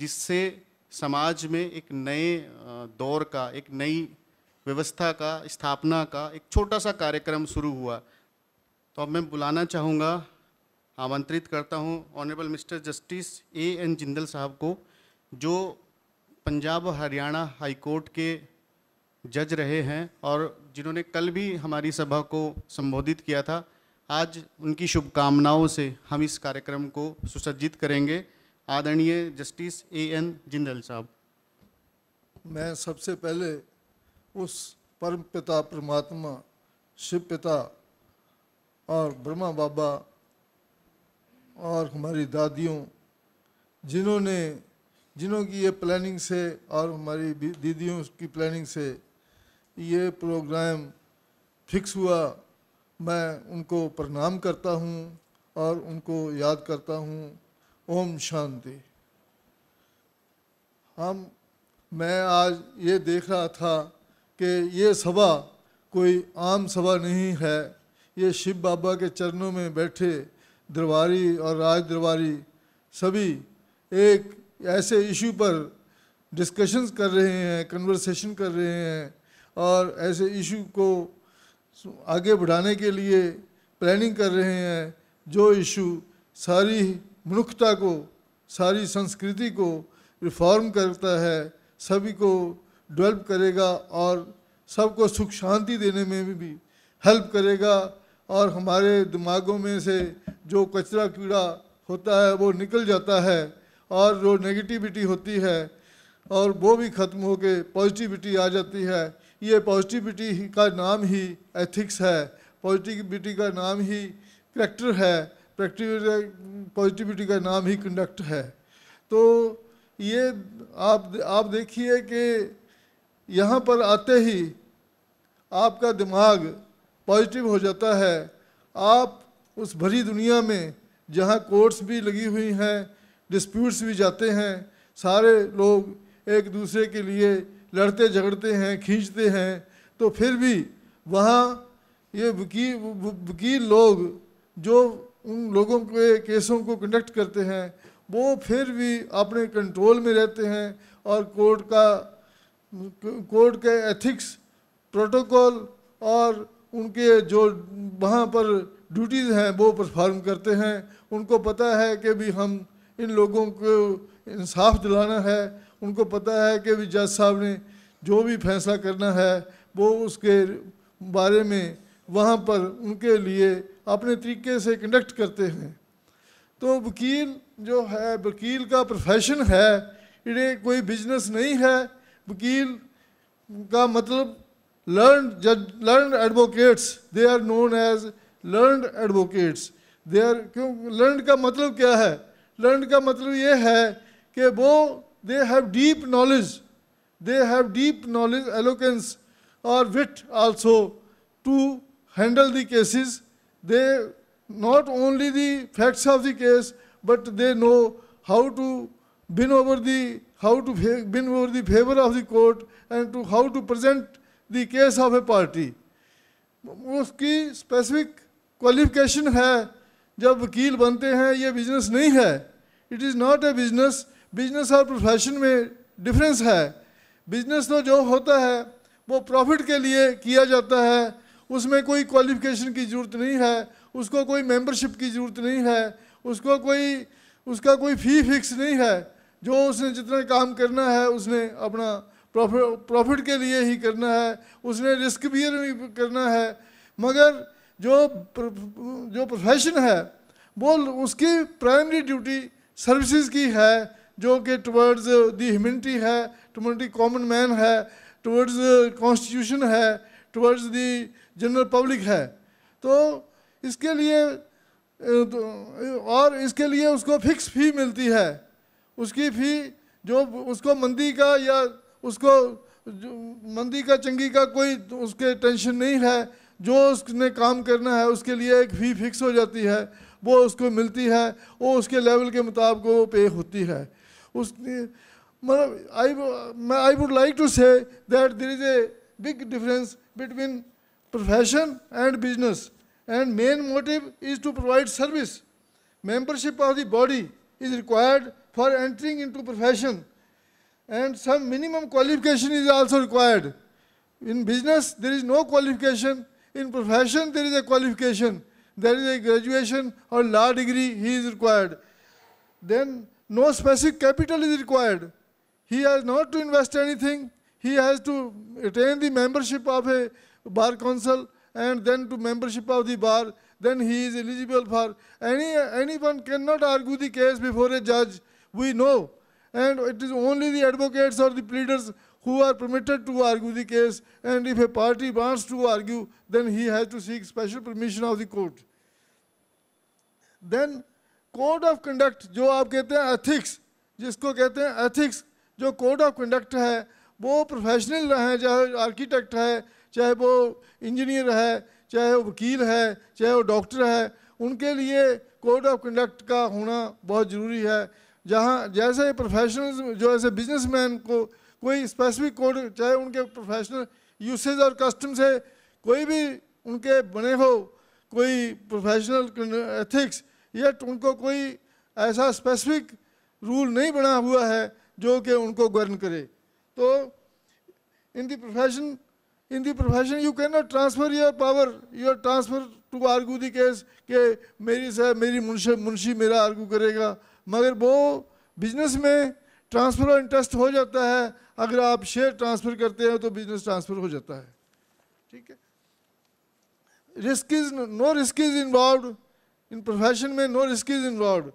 जिससे समाज में एक नए दौर का एक नई व्यवस्था का स्थापना का एक छोटा सा कार्यक्रम शुरू हुआ तो अब मैं बुलाना चाहूँगा आमंत्रित करता हूँ honourable mister justice A N Jindal साहब को जो पंजाब और हरियाणा हाईकोर्ट के जज रहे हैं और जिन्होंने कल भी हमारी सभा को संबोधित किया था आज उनकी शुभकामनाओं से हम इस कार्यक्रम को सुसज्जित करेंगे आदरणीय जस्टिस ए एन जिंदल साहब मैं सबसे पहले उस परम पिता परमात्मा शिव पिता और ब्रह्मा बाबा और हमारी दादियों जिन्होंने जिन्हों की ये प्लानिंग से और हमारी दीदियों की प्लानिंग से ये प्रोग्राम फिक्स हुआ मैं उनको प्रणाम करता हूँ और उनको याद करता हूँ ओम शांति हम मैं आज ये देख रहा था कि ये सभा कोई आम सभा नहीं है ये शिव बाबा के चरणों में बैठे दरबारी और राज दरबारी सभी एक ऐसे इशू पर डिस्कशंस कर रहे हैं कन्वर्सेशन कर रहे हैं और ऐसे इशू को आगे बढ़ाने के लिए प्लानिंग कर रहे हैं जो इशू सारी मनुखता को सारी संस्कृति को रिफॉर्म करता है सभी को डेवलप करेगा और सबको सुख शांति देने में भी, हेल्प करेगा और हमारे दिमागों में से जो कचरा कीड़ा होता है वो निकल जाता है और जो नेगेटिविटी होती है और वो भी ख़त्म होकर पॉजिटिविटी आ जाती है ये पॉजिटिविटी का नाम ही एथिक्स है पॉजिटिविटी का नाम ही करेक्टर है पॉजिटिविटी का नाम ही कंडक्ट है तो ये आप आप देखिए कि यहाँ पर आते ही आपका दिमाग पॉजिटिव हो जाता है आप उस भरी दुनिया में जहाँ कोर्ट्स भी लगी हुई हैं डिस्प्यूट्स भी जाते हैं सारे लोग एक दूसरे के लिए लड़ते झगड़ते हैं खींचते हैं तो फिर भी वहाँ ये वकील वकील लोग जो उन लोगों के केसों को कंडक्ट करते हैं वो फिर भी अपने कंट्रोल में रहते हैं और कोर्ट का कोर्ट के एथिक्स प्रोटोकॉल और उनके जो वहाँ पर ड्यूटीज़ हैं वो परफॉर्म करते हैं उनको पता है कि भी हम इन लोगों को इंसाफ दिलाना है उनको पता है कि भी जज साहब ने जो भी फैसला करना है वो उसके बारे में वहाँ पर उनके लिए अपने तरीके से कंडक्ट करते हैं तो वकील जो है वकील का प्रोफेशन है ये कोई बिजनेस नहीं है वकील का मतलब लर्न जज learn advocates they are known as learn advocates they are क्यों लर्न का मतलब क्या है लर्न का मतलब ये है कि वो They have deep knowledge. They have deep knowledge, eloquence or wit also to handle the cases. They not only the facts of the case, but they know how to win over the how to win over the favor of the court and to how to present the case of a party. उसकी स्पेसिफिक क्वालिफिकेशन qualification जब वकील बनते हैं ये बिजनेस नहीं है इट इज़ नॉट बिजनेस और प्रोफेशन में डिफरेंस है बिजनेस तो जो होता है वो प्रॉफिट के लिए किया जाता है उसमें कोई क्वालिफिकेशन की ज़रूरत नहीं है उसको कोई मेंबरशिप की ज़रूरत नहीं है उसको कोई उसका कोई फ़ी फिक्स नहीं है जो उसने जितना काम करना है उसने अपना प्रॉफिट प्रॉफिट के लिए ही करना है उसने रिस्क भी करना है मगर जो जो प्रोफेशन है वो उसकी प्राइमरी ड्यूटी सर्विसेज की है जो कि टुवर्ड्स दी ह्यूमिनिटी है टुवर्ड्स कॉमन मैन है टुवर्ड्स कॉन्स्टिट्यूशन है टुवर्ड्स दी जनरल पब्लिक है तो इसके लिए तो, और इसके लिए उसको फिक्स फी मिलती है उसकी फी जो उसको मंदी का या उसको मंदी का चंगी का कोई उसके टेंशन नहीं है जो उसने काम करना है उसके लिए एक फी फिक्स हो जाती है वो उसको मिलती है वो उसके लेवल के मुताबिक वो पे होती है I would like to say that there is a big difference between profession and business and main motive is to provide service. Membership of the body is required for entering into profession and some minimum qualification is also required. In business there is no qualification, in profession there is a qualification, there is a graduation or law degree he is required. Then no specific capital is required. He has not to invest anything. He has to attain the membership of a bar council and then to membership of the bar. Then he is eligible for any anyone cannot argue the case before a judge. We know, and it is only the advocates or the pleaders who are permitted to argue the case and if a party wants to argue then he has to seek special permission of the court. Then code of conduct जो आप कहते हैं एथिक्स जिसको कहते हैं एथिक्स जो कोड ऑफ कंडक्ट है वो प्रोफेशनल हैं चाहे आर्किटेक्ट है चाहे वो इंजीनियर है चाहे वो वकील है चाहे वो डॉक्टर है उनके लिए कोड ऑफ कंडक्ट का होना बहुत ज़रूरी है जहाँ जैसे प्रोफेशनल जो ऐसे बिजनेसमैन को कोई स्पेसिफिक कोड चाहे उनके प्रोफेशनल यूसेज और कस्टम से कोई भी उनके बने हो कोई प्रोफेशनल एथिक्स या उनको कोई ऐसा स्पेसिफिक रूल नहीं बना हुआ है जो कि उनको गवर्न करे तो in the profession the profession you can not transfer your power your transfer to argue the case के मेरी सर मेरी मुंशी मुंशी मेरा आर्गू करेगा मगर वो बिजनेस में ट्रांसफ़र ऑफ इंटरेस्ट हो जाता है अगर आप शेयर ट्रांसफ़र करते हैं तो बिजनेस ट्रांसफ़र हो जाता है ठीक है risk is no risk is involve In profession may no risk is involved.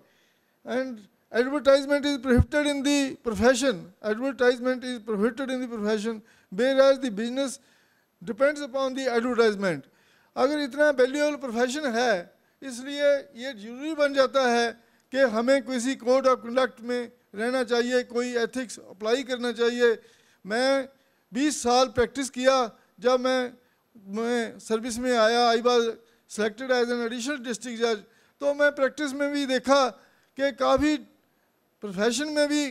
And advertisement is prohibited in the profession. Advertisement is prohibited in the profession. Whereas the business depends upon the advertisement. agar itna valuable profession hai isliye ye जरूरी ban jata hai ki hame kisi code of conduct mein rehna chahiye koi ethics apply karna chahiye main 20 saal practice kiya jab main मैं सर्विस में आया आई बार selected as an additional district जज तो मैं प्रैक्टिस में भी देखा कि काफ़ी प्रोफेशन में भी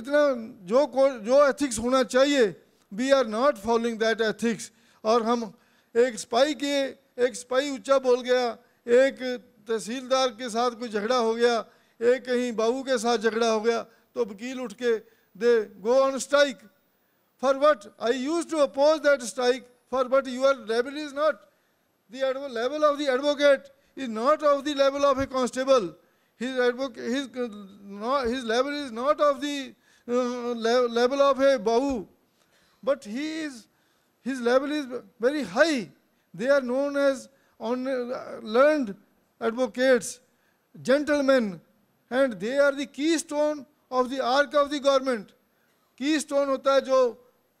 इतना जो जो एथिक्स होना चाहिए we are not following that ethics और हम एक स्पाई के एक स्पाई ऊंचा बोल गया एक तहसीलदार के साथ कोई झगड़ा हो गया एक कहीं बाबू के साथ झगड़ा हो गया तो वकील उठ के they go on strike for what I use to oppose that strike for what your labour is not the level of the advocate is not of the level of a constable. His, his, his level is not of the uh, le level of a babu, but he is, his level is very high. They are known as on, uh, learned advocates, gentlemen, and they are the keystone of the arc of the government. Keystone hota jo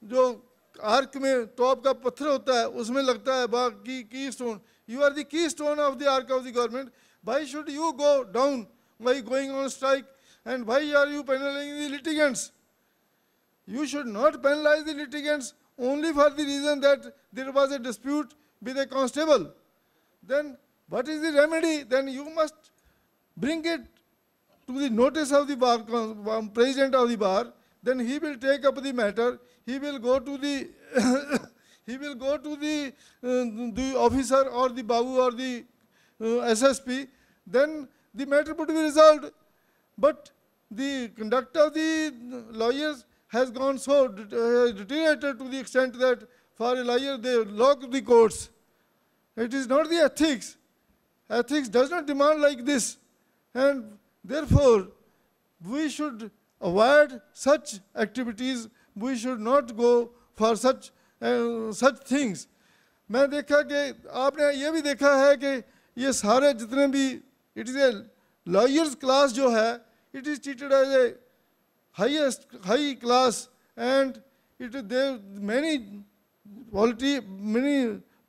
jo. अर्क में टॉप का पत्थर होता है उसमें लगता है बाकी keystone you are the keystone of the arch of the government why should you go why why going on strike and you should not penalize the litigants only for the reason that there was a dispute with a constable. Then what is the remedy? Then you must bring it to the notice of the bar, um, president of the bar. Then he will take up the matter he will go to the he will go to the, uh, the officer or the Babu or the uh, SSP, then the matter would be resolved. But the conduct of the lawyers has gone so uh, deteriorated to the extent that for a lawyer they lock the courts. It is not the ethics. Ethics does not demand like this. And therefore, we should avoid such activities we should not go for such uh, such things. मैं देखा कि आपने ये भी देखा है कि ये सारे जितने भी इट इज़ ए लॉयर्स जो है it there many many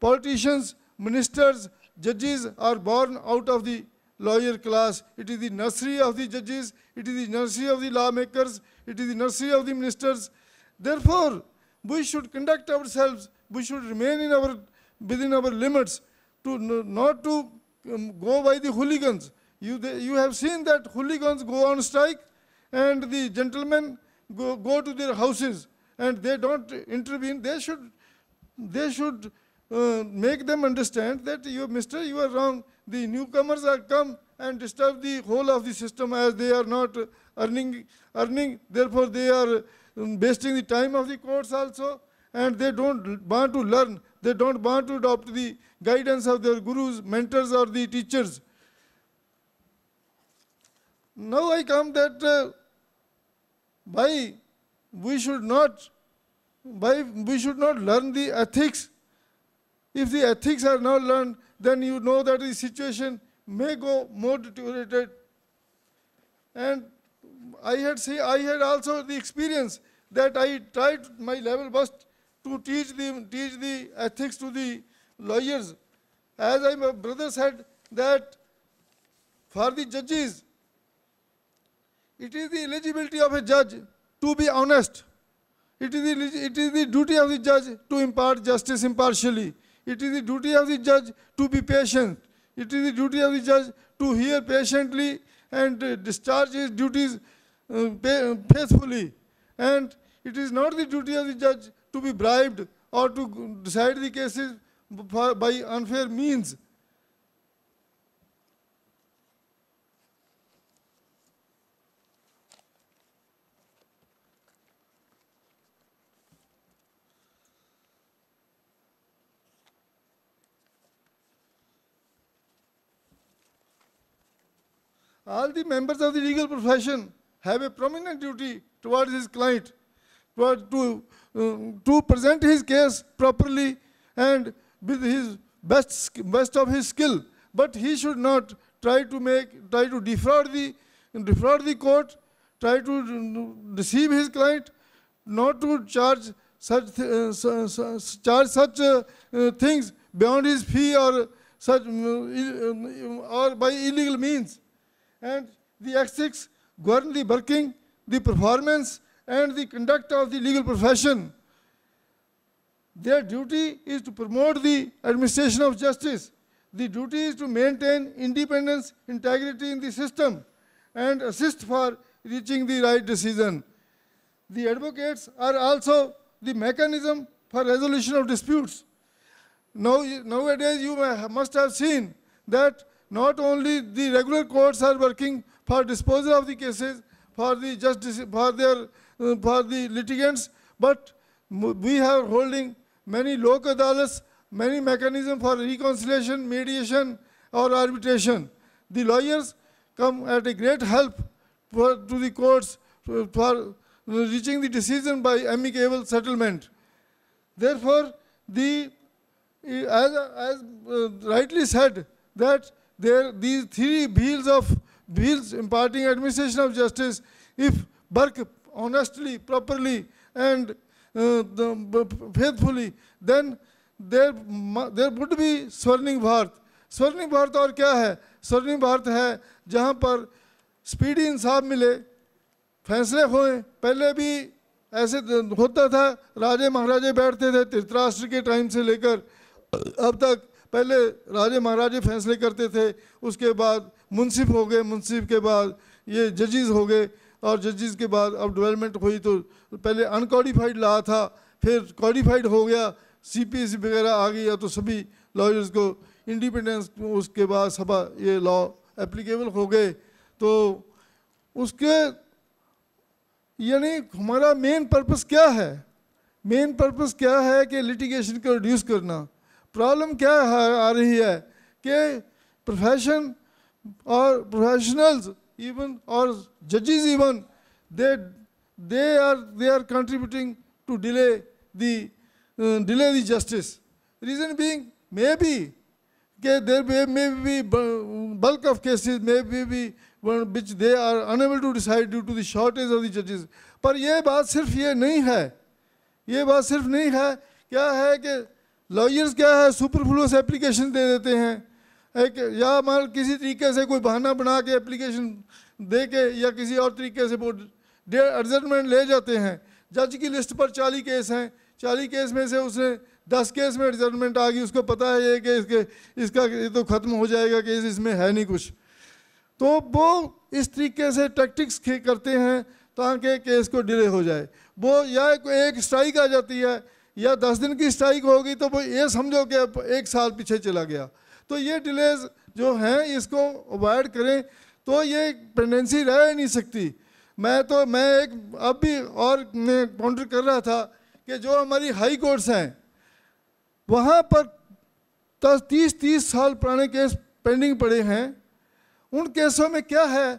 politicians ministers judges are born out of the lawyer class it is the nursery of the judges it is the nursery of the lawmakers it is the nursery of the ministers Therefore, we should conduct ourselves, we should remain in our, within our limits, to not to um, go by the hooligans. You, they, you have seen that hooligans go on strike and the gentlemen go, go to their houses and they don't intervene. They should, they should uh, make them understand that, you, mister, you are wrong. The newcomers are come and disturb the whole of the system as they are not earning, earning. therefore they are um, wasting the time of the courts also and they don't want to learn, they don't want to adopt the guidance of their gurus, mentors or the teachers. Now I come that uh, why we should not why we should not learn the ethics. If the ethics are not learned, then you know that the situation may go more deteriorated. And I had say I had also the experience that I tried my level best to teach the, teach the ethics to the lawyers. As I, my brother said, that for the judges, it is the eligibility of a judge to be honest. It is, the, it is the duty of the judge to impart justice impartially. It is the duty of the judge to be patient. It is the duty of the judge to hear patiently and discharge his duties uh, faithfully. And it is not the duty of the judge to be bribed or to decide the cases by unfair means. All the members of the legal profession have a prominent duty towards his client towards to, um, to present his case properly and with his best, best of his skill. But he should not try to make, try to defraud the, defraud the court, try to uh, deceive his client, not to charge such, uh, charge such uh, uh, things beyond his fee or such uh, um, or by illegal means. And the ethics govern the working the performance and the conduct of the legal profession. Their duty is to promote the administration of justice. The duty is to maintain independence, integrity in the system, and assist for reaching the right decision. The advocates are also the mechanism for resolution of disputes. Now, nowadays, you must have seen that not only the regular courts are working for disposal of the cases, for the justice, for their, uh, for the litigants, but we are holding many local dallas many mechanisms for reconciliation, mediation, or arbitration. The lawyers come at a great help for, to the courts uh, for, for uh, reaching the decision by amicable settlement. Therefore, the, as, as rightly said, that there these three bills of bills imparting administration of justice if work honestly, properly and uh, the, faithfully, then there, there would be swarnim Bharat. swarnim Bharat aur kya hai swarnim Bharat hai jahan par speedy insaaf mile faisle होए pehle bhi ऐसे होता था राजे महाराजे बैठते थे तीर्थराष्ट्र के टाइम से लेकर अब तक पहले राजे महाराजे फैसले करते थे उसके बाद मुंसिफ हो गए मुंसिफ के बाद ये जजेस हो गए और जजेस के बाद अब डेवलपमेंट हुई तो पहले अनकॉडिफाइड ला था फिर क्वालिफाइड हो गया सी पी एस वगैरह आ गई तो सभी लॉयर्स को इंडिपेंडेंस उसके बाद सभा ये लॉ एप्लीकेबल हो गए तो उसके यानी हमारा मेन पर्पस क्या है मेन पर्पस क्या है कि लिटिगेशन को रिड्यूस करना प्रॉब्लम क्या आ रही है कि profession or professionals even or judges even they they are they are contributing to delay the uh, delay the justice reason being maybe okay, there may, may be bulk of cases maybe be one which they are unable to decide due to the shortage of the judges par ye baat sirf ye nahi hai ye baat sirf nahi hai kya hai कि lawyers kya hai superfluous applications de dete hain एक या मान किसी तरीके से कोई बहाना बना के एप्लीकेशन दे के या किसी और तरीके से वो एडजस्टमेंट ले जाते हैं जज की लिस्ट पर चालीस केस हैं चालीस केस में से उसने दस केस में एडजस्टमेंट आ गई उसको पता है ये कि इसके इसका ये तो ख़त्म हो जाएगा केस इसमें है नहीं कुछ तो वो इस तरीके से टैक्टिक्स करते हैं ताकि केस को डिले हो जाए वो या एक स्ट्राइक आ जाती है या दस दिन की स्ट्राइक होगी तो वो ये समझो कि एक साल पीछे चला गया तो ये डिलेज जो हैं इसको अवॉइड करें तो ये पेंडेंसी रह नहीं सकती मैं तो मैं एक अब भी और काउंटर कर रहा था कि जो हमारी हाई कोर्ट्स हैं वहाँ पर तीस तीस साल पुराने केस पेंडिंग पड़े हैं उन केसों में क्या है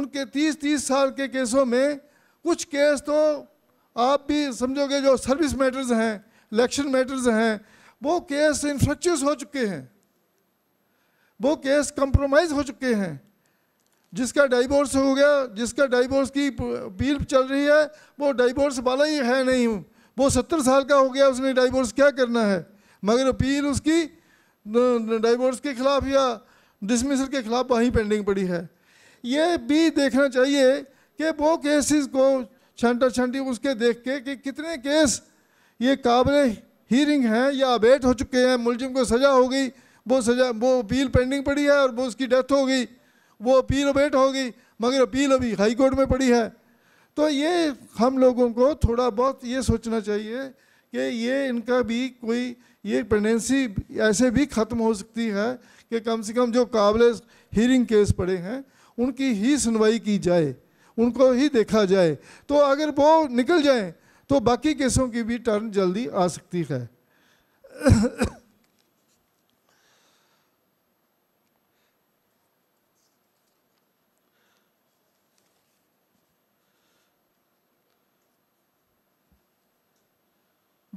उनके तीस तीस साल के केसों में कुछ केस तो आप भी समझोगे जो सर्विस मैटर्स हैं इलेक्शन मैटर्स हैं वो केस इन्फ्रक्चर्स हो चुके हैं वो केस कंप्रोमाइज हो चुके हैं जिसका डाइवोर्स हो गया जिसका डाइवोर्स की अपील चल रही है वो डाइवोर्स वाला ही है नहीं वो सत्तर साल का हो गया उसने डाइवोर्स क्या करना है मगर अपील उसकी डाइवोर्स के खिलाफ या डिसमिसल के खिलाफ वहीं पेंडिंग पड़ी है ये भी देखना चाहिए कि वो केसेस को छंटा छंटी उसके देख के कि कितने केस ये काबिल हियरिंग हैं या अबेट हो चुके हैं मुलजिम को सज़ा हो गई वो सजा वो अपील पेंडिंग पड़ी है और वो उसकी डेथ हो गई वो अपील अबेट हो गई मगर अपील अभी हाई कोर्ट में पड़ी है तो ये हम लोगों को थोड़ा बहुत ये सोचना चाहिए कि ये इनका भी कोई ये प्रेगनेंसी ऐसे भी ख़त्म हो सकती है कि कम से कम जो काबिल हियरिंग केस पड़े हैं उनकी ही सुनवाई की जाए उनको ही देखा जाए तो अगर वो निकल जाए तो बाकी केसों की भी टर्न जल्दी आ सकती है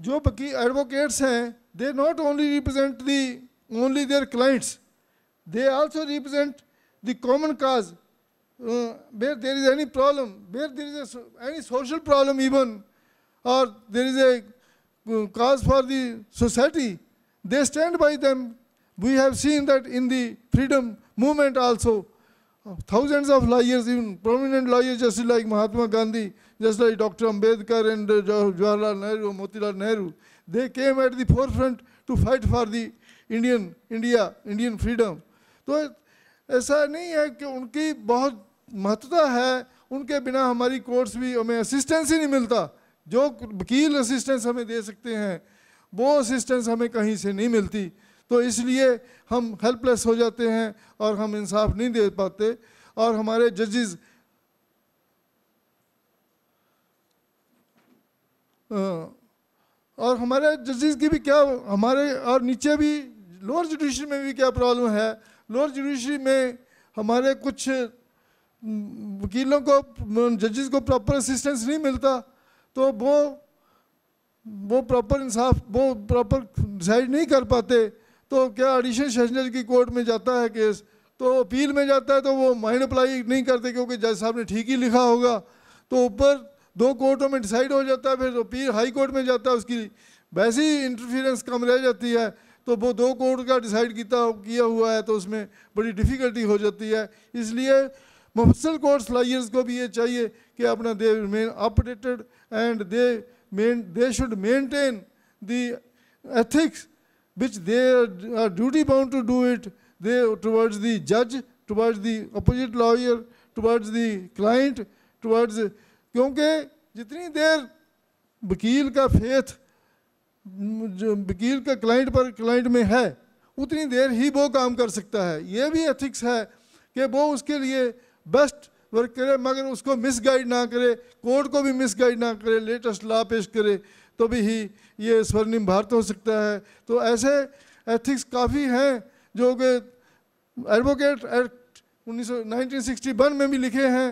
जो बाकी एडवोकेट्स हैं they not only represent the only their clients they also represent the common cause where there is any problem where there is any social problem even और there is a cause for the society they stand by them we have seen that in the freedom movement also thousands of lawyers even prominent lawyers जैसे like Mahatma Gandhi just like Dr. Ambedkar and Jawaharlal Nehru, Motilal Nehru, they came at the forefront to fight for the Indian, India, Indian freedom. तो ऐसा नहीं है कि उनकी बहुत महत्ता है उनके बिना हमारी कोर्ट्स भी हमें असिस्टेंस ही नहीं मिलता जो वकील असिस्टेंस हमें दे सकते हैं वो असिस्टेंस हमें कहीं से नहीं मिलती तो इसलिए हम हेल्पलेस हो जाते हैं और हम इंसाफ नहीं दे पाते और हमारे जजेज़ हाँ। और हमारे जजेस की भी क्या हमारे और नीचे भी लोअर जुडिशरी में भी क्या प्रॉब्लम है लोअर जुडिशरी में हमारे कुछ वकीलों को जजेस को प्रॉपर असिस्टेंस नहीं मिलता तो वो वो प्रॉपर इंसाफ वो प्रॉपर डिसाइड नहीं कर पाते तो क्या एडिशनल सेशन की कोर्ट में जाता है केस तो अपील में जाता है तो वो माइंड अप्लाई नहीं करते क्योंकि जज साहब ने ठीक ही लिखा होगा तो ऊपर दो कोर्टों में डिसाइड हो जाता है फिर तो पीर हाई कोर्ट में जाता है उसकी वैसी इंटरफेरेंस कम रह जाती है तो वो दो कोर्ट का डिसाइड किया किया हुआ है तो उसमें बड़ी डिफ़िकल्टी हो जाती है इसलिए मुफसल कोर्ट लाइयर्स को भी ये चाहिए कि अपना they remain updated and they main they should maintain the ethics which they are duty bound to do it they towards the जज towards the opposite lawyer towards the client towards क्योंकि जितनी देर वकील का फेथ वकील का क्लाइंट पर क्लाइंट में है उतनी देर ही वो काम कर सकता है ये भी एथिक्स है कि वो उसके लिए बेस्ट वर्क करे मगर उसको मिस गाइड ना करे कोर्ट को भी मिस गाइड ना करे लेटेस्ट लॉ पेश करे तो भी ही ये स्वर्णिम भारत हो सकता है तो ऐसे एथिक्स काफ़ी हैं जो कि एडवोकेट एक्ट उन्नीस में भी लिखे हैं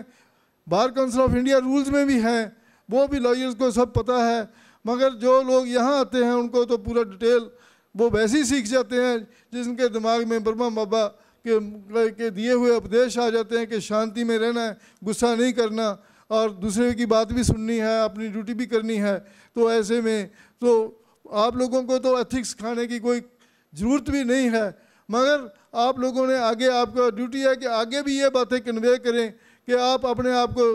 bar council of India rules में भी हैं वो भी लॉयर्स को सब पता है मगर जो लोग यहाँ आते हैं उनको तो पूरा डिटेल वो वैसे ही सीख जाते हैं जिनके दिमाग में ब्रह्मा बाबा के के दिए हुए उपदेश आ जाते हैं कि शांति में रहना है गुस्सा नहीं करना और दूसरे की बात भी सुननी है अपनी ड्यूटी भी करनी है तो ऐसे में तो आप लोगों को तो एथिक्स खाने की कोई ज़रूरत भी नहीं है मगर आप लोगों ने आगे आपका ड्यूटी है कि आगे भी ये बातें कन्वे करें कि आप अपने आप को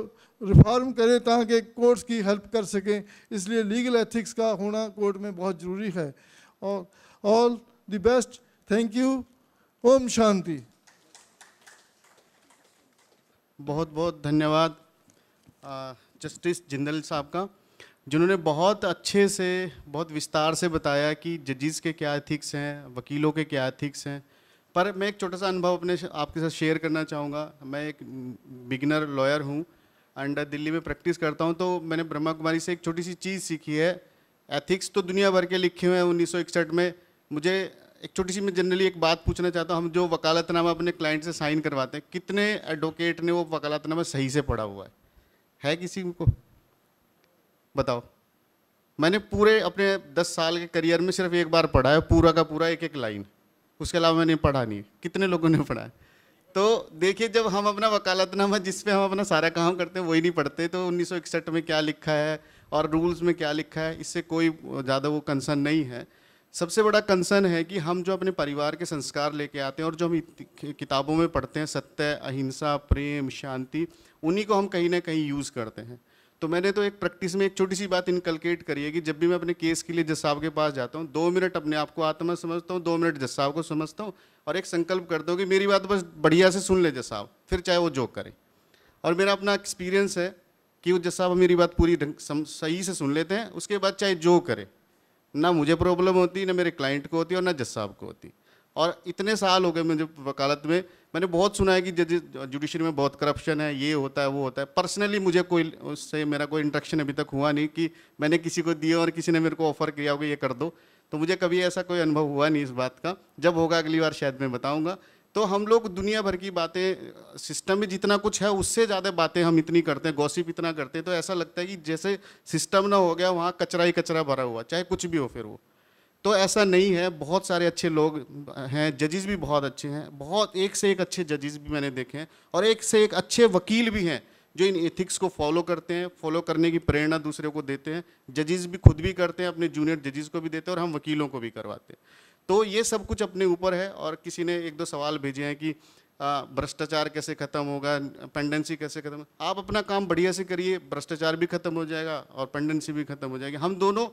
रिफॉर्म करें ताकि कोर्ट्स की हेल्प कर सकें इसलिए लीगल एथिक्स का होना कोर्ट में बहुत ज़रूरी है और all the best thank you ओम शांति बहुत बहुत धन्यवाद जस्टिस जिंदल साहब का जिन्होंने बहुत अच्छे से बहुत विस्तार से बताया कि जजिस के क्या एथिक्स हैं वकीलों के क्या एथिक्स हैं पर मैं एक छोटा सा अनुभव अपने आपके साथ शेयर करना चाहूँगा मैं एक बिगिनर लॉयर हूँ एंड दिल्ली में प्रैक्टिस करता हूँ तो मैंने ब्रह्मा कुमारी से एक छोटी सी चीज़ सीखी है एथिक्स तो दुनिया भर के लिखे हुए हैं उन्नीस में मुझे एक छोटी सी मैं जनरली एक बात पूछना चाहता हूँ हम जो वकालतनामा अपने क्लाइंट से साइन करवाते हैं कितने एडवोकेट ने वो वकालतनामा सही से पढ़ा हुआ है है किसी को बताओ मैंने पूरे अपने दस साल के करियर में सिर्फ एक बार पढ़ा है पूरा का पूरा एक एक लाइन उसके अलावा मैंने पढ़ा नहीं कितने लोगों ने पढ़ा है तो देखिए जब हम अपना वकालतनामा जिस पे हम अपना सारा काम करते हैं वही नहीं पढ़ते तो उन्नीस में क्या लिखा है और रूल्स में क्या लिखा है इससे कोई ज़्यादा वो कंसर्न नहीं है सबसे बड़ा कंसर्न है कि हम जो अपने परिवार के संस्कार लेके आते हैं और जो हम किताबों में पढ़ते हैं सत्य अहिंसा प्रेम शांति उन्हीं को हम कहीं ना कहीं यूज़ करते हैं तो मैंने तो एक प्रैक्टिस में एक छोटी सी बात इनकलकेट करी है कि जब भी मैं अपने केस के लिए जस साहब के पास जाता हूँ दो मिनट अपने आप को आत्मा समझता हूँ दो मिनट जस साहब को समझता हूँ और एक संकल्प करता हूँ कि मेरी बात बस बढ़िया से सुन ले जस साहब फिर चाहे वो जो करें और मेरा अपना एक्सपीरियंस है कि वो जस साहब मेरी बात पूरी ढंग सही से सुन लेते हैं उसके बाद चाहे जो करें ना मुझे प्रॉब्लम होती ना मेरे क्लाइंट को होती और ना जस साहब को होती और इतने साल हो गए मुझे वकालत में मैंने बहुत सुना है कि जुडिशरी में बहुत करप्शन है ये होता है वो होता है पर्सनली मुझे कोई उससे मेरा कोई इंट्रक्शन अभी तक हुआ नहीं कि मैंने किसी को दिया और किसी ने मेरे को ऑफ़र किया होगा ये कर दो तो मुझे कभी ऐसा कोई अनुभव हुआ नहीं इस बात का जब होगा अगली बार शायद मैं बताऊँगा तो हम लोग दुनिया भर की बातें सिस्टम में जितना कुछ है उससे ज़्यादा बातें हम इतनी करते हैं गौसिप इतना करते हैं तो ऐसा लगता है कि जैसे सिस्टम ना हो गया वहाँ कचरा ही कचरा भरा हुआ चाहे कुछ भी हो फिर वो तो ऐसा नहीं है बहुत सारे अच्छे लोग हैं जजेस भी बहुत अच्छे हैं बहुत एक से एक अच्छे जजेस भी मैंने देखे हैं और एक से एक अच्छे वकील भी हैं जो इन एथिक्स को फॉलो करते हैं फॉलो करने की प्रेरणा दूसरे को देते हैं जजेस भी खुद भी करते हैं अपने जूनियर जजेस को भी देते हैं और हम वकीलों को भी करवाते हैं तो ये सब कुछ अपने ऊपर है और किसी ने एक दो सवाल भेजे हैं कि भ्रष्टाचार कैसे खत्म होगा पेंडेंसी कैसे खत्म आप अपना काम बढ़िया से करिए भ्रष्टाचार भी खत्म हो जाएगा और पेंडेंसी भी खत्म हो जाएगी हम दोनों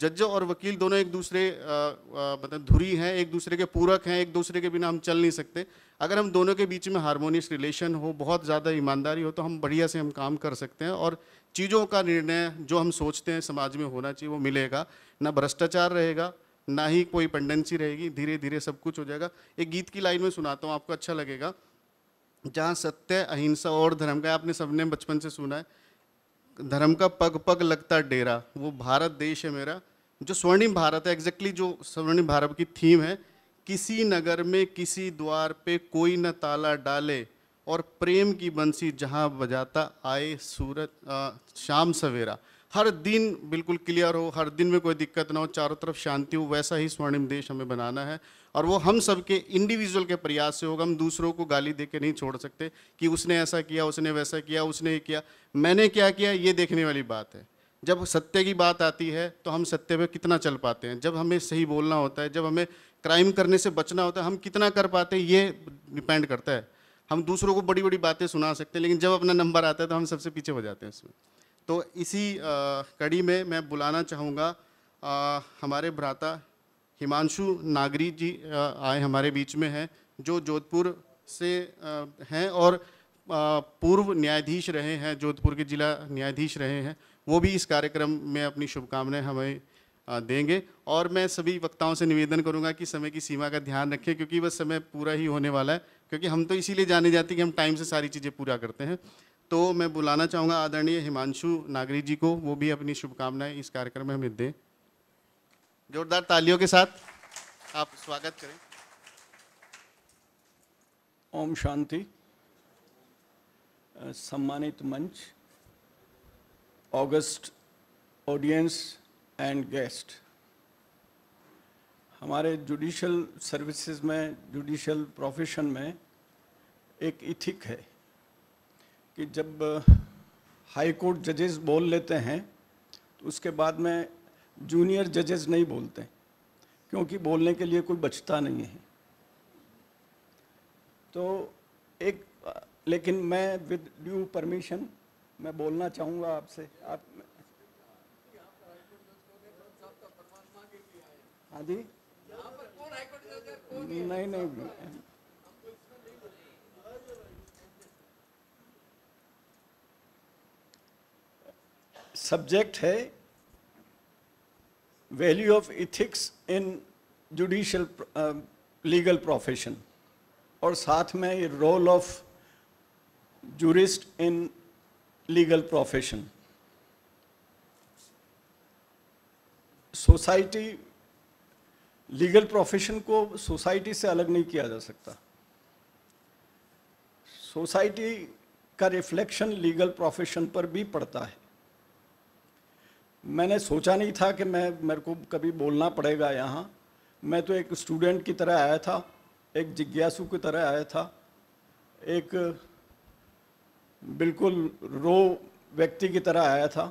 जज और वकील दोनों एक दूसरे मतलब धुरी हैं एक दूसरे के पूरक हैं एक दूसरे के बिना हम चल नहीं सकते अगर हम दोनों के बीच में हारमोनियस रिलेशन हो बहुत ज़्यादा ईमानदारी हो तो हम बढ़िया से हम काम कर सकते हैं और चीज़ों का निर्णय जो हम सोचते हैं समाज में होना चाहिए वो मिलेगा ना भ्रष्टाचार रहेगा ना ही कोई पेंडेंसी रहेगी धीरे धीरे सब कुछ हो जाएगा एक गीत की लाइन में सुनाता हूँ आपको अच्छा लगेगा जहाँ सत्य अहिंसा और धर्म का आपने सबने बचपन से सुना है धर्म का पग पग लगता डेरा वो भारत देश है मेरा जो स्वर्णिम भारत है एग्जैक्टली जो स्वर्णिम भारत की थीम है किसी नगर में किसी द्वार पे कोई न ताला डाले और प्रेम की बंसी जहाँ बजाता आए आ, शाम सवेरा हर दिन बिल्कुल क्लियर हो हर दिन में कोई दिक्कत ना हो चारों तरफ शांति हो वैसा ही स्वर्णिम देश हमें बनाना है और वो हम सब के इंडिविजुअल के प्रयास से होगा हम दूसरों को गाली दे के नहीं छोड़ सकते कि उसने ऐसा किया उसने वैसा किया उसने ये किया मैंने क्या किया ये देखने वाली बात है जब सत्य की बात आती है तो हम सत्य पे कितना चल पाते हैं जब हमें सही बोलना होता है जब हमें क्राइम करने से बचना होता है हम कितना कर पाते हैं ये डिपेंड करता है हम दूसरों को बड़ी बड़ी बातें सुना सकते हैं लेकिन जब अपना नंबर आता है तो हम सबसे पीछे हो जाते हैं इसमें तो इसी कड़ी में मैं बुलाना चाहूँगा हमारे भ्राता हिमांशु नागरी जी आए हमारे बीच में हैं जो जोधपुर से हैं और पूर्व न्यायाधीश रहे हैं जोधपुर के जिला न्यायाधीश रहे हैं वो भी इस कार्यक्रम में अपनी शुभकामनाएं हमें देंगे और मैं सभी वक्ताओं से निवेदन करूंगा कि समय की सीमा का ध्यान रखें क्योंकि वह समय पूरा ही होने वाला है क्योंकि हम तो इसीलिए जाने जाते हैं कि हम टाइम से सारी चीज़ें पूरा करते हैं तो मैं बुलाना चाहूँगा आदरणीय हिमांशु नागरी जी को वो भी अपनी शुभकामनाएं इस कार्यक्रम में हमें दें जोरदार तालियों के साथ आप स्वागत करें ओम शांति सम्मानित मंच ऑगस्ट ऑडियंस एंड गेस्ट हमारे जुडिशल सर्विसेज में जुडिशल प्रोफेशन में एक इथिक है कि जब हाई कोर्ट जजेस बोल लेते हैं तो उसके बाद में जूनियर जजेस नहीं बोलते क्योंकि बोलने के लिए कोई बचता नहीं है तो एक लेकिन मैं विद ड्यू परमिशन मैं बोलना चाहूँगा आपसे आप हाँ जी नहीं नहीं सब्जेक्ट है value of ethics in judicial legal profession और साथ में role of jurist in legal profession society legal profession को सोसाइटी से अलग नहीं किया जा सकता सोसाइटी का रिफ्लेक्शन लीगल प्रोफेशन पर भी पड़ता है मैंने सोचा नहीं था कि मैं मेरे को कभी बोलना पड़ेगा यहाँ मैं तो एक स्टूडेंट की तरह आया था एक जिज्ञासु की तरह आया था एक बिल्कुल रो व्यक्ति की तरह आया था